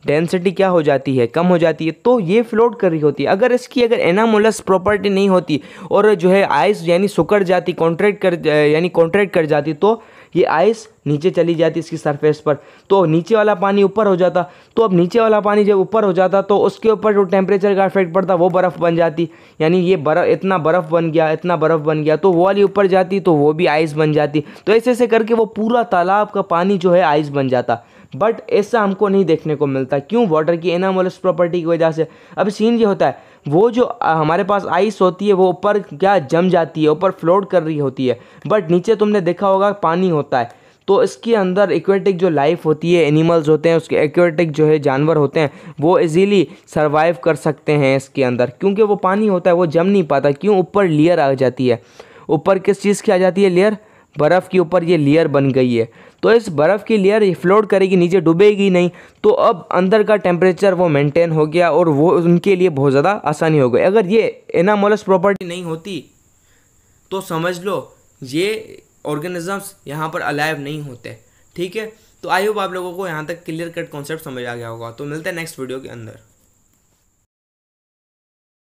डेंसिटी क्या हो जाती है कम हो जाती है तो ये फ्लोट कर रही होती है अगर इसकी अगर एनामोलस प्रॉपर्टी नहीं होती और जो है आइस यानी सुकड़ जाती कॉन्ट्रैक्ट कर यानी कॉन्ट्रैक्ट कर जाती तो ये आइस नीचे चली जाती इसकी सरफेस पर तो नीचे वाला पानी ऊपर हो जाता तो अब नीचे वाला पानी जब ऊपर हो जाता तो उसके ऊपर जो टेम्परेचर का इफेक्ट पड़ता वो बर्फ़ बन जाती यानी ये बर्फ़ इतना बर्फ़ बन गया इतना बर्फ़ बन गया तो वो वाली ऊपर जाती तो वो भी आइस बन जाती तो ऐसे ऐसे करके वो पूरा तालाब का पानी जो है आइस बन जाता बट ऐसा हमको नहीं देखने को मिलता क्यों वाटर की एनामोलस प्रॉपर्टी की वजह से अब सीन ये होता है वो जो हमारे पास आइस होती है वो ऊपर क्या जम जाती है ऊपर फ्लोट कर रही होती है बट नीचे तुमने देखा होगा पानी होता है तो इसके अंदर एक्वेटिक जो लाइफ होती है एनिमल्स होते हैं उसके एक्वेटिक जो है जानवर होते हैं वो इजीली सर्वाइव कर सकते हैं इसके अंदर क्योंकि वो पानी होता है वो जम नहीं पाता क्यों ऊपर लेयर आ जाती है ऊपर किस चीज़ की आ जाती है लेयर बर्फ़ के ऊपर ये लेयर बन गई है तो इस बर्फ़ की लेयर फ्लोट करेगी नीचे डूबेगी नहीं तो अब अंदर का टेम्परेचर वो मेंटेन हो गया और वो उनके लिए बहुत ज़्यादा आसानी हो गई अगर ये एनामोलस प्रॉपर्टी नहीं होती तो समझ लो ये ऑर्गेनिजम्स यहाँ पर अलाइव नहीं होते ठीक है तो आई होप आप लोगों को यहाँ तक क्लियर कट कॉन्सेप्ट समझ आ गया होगा तो मिलते हैं नेक्स्ट वीडियो के अंदर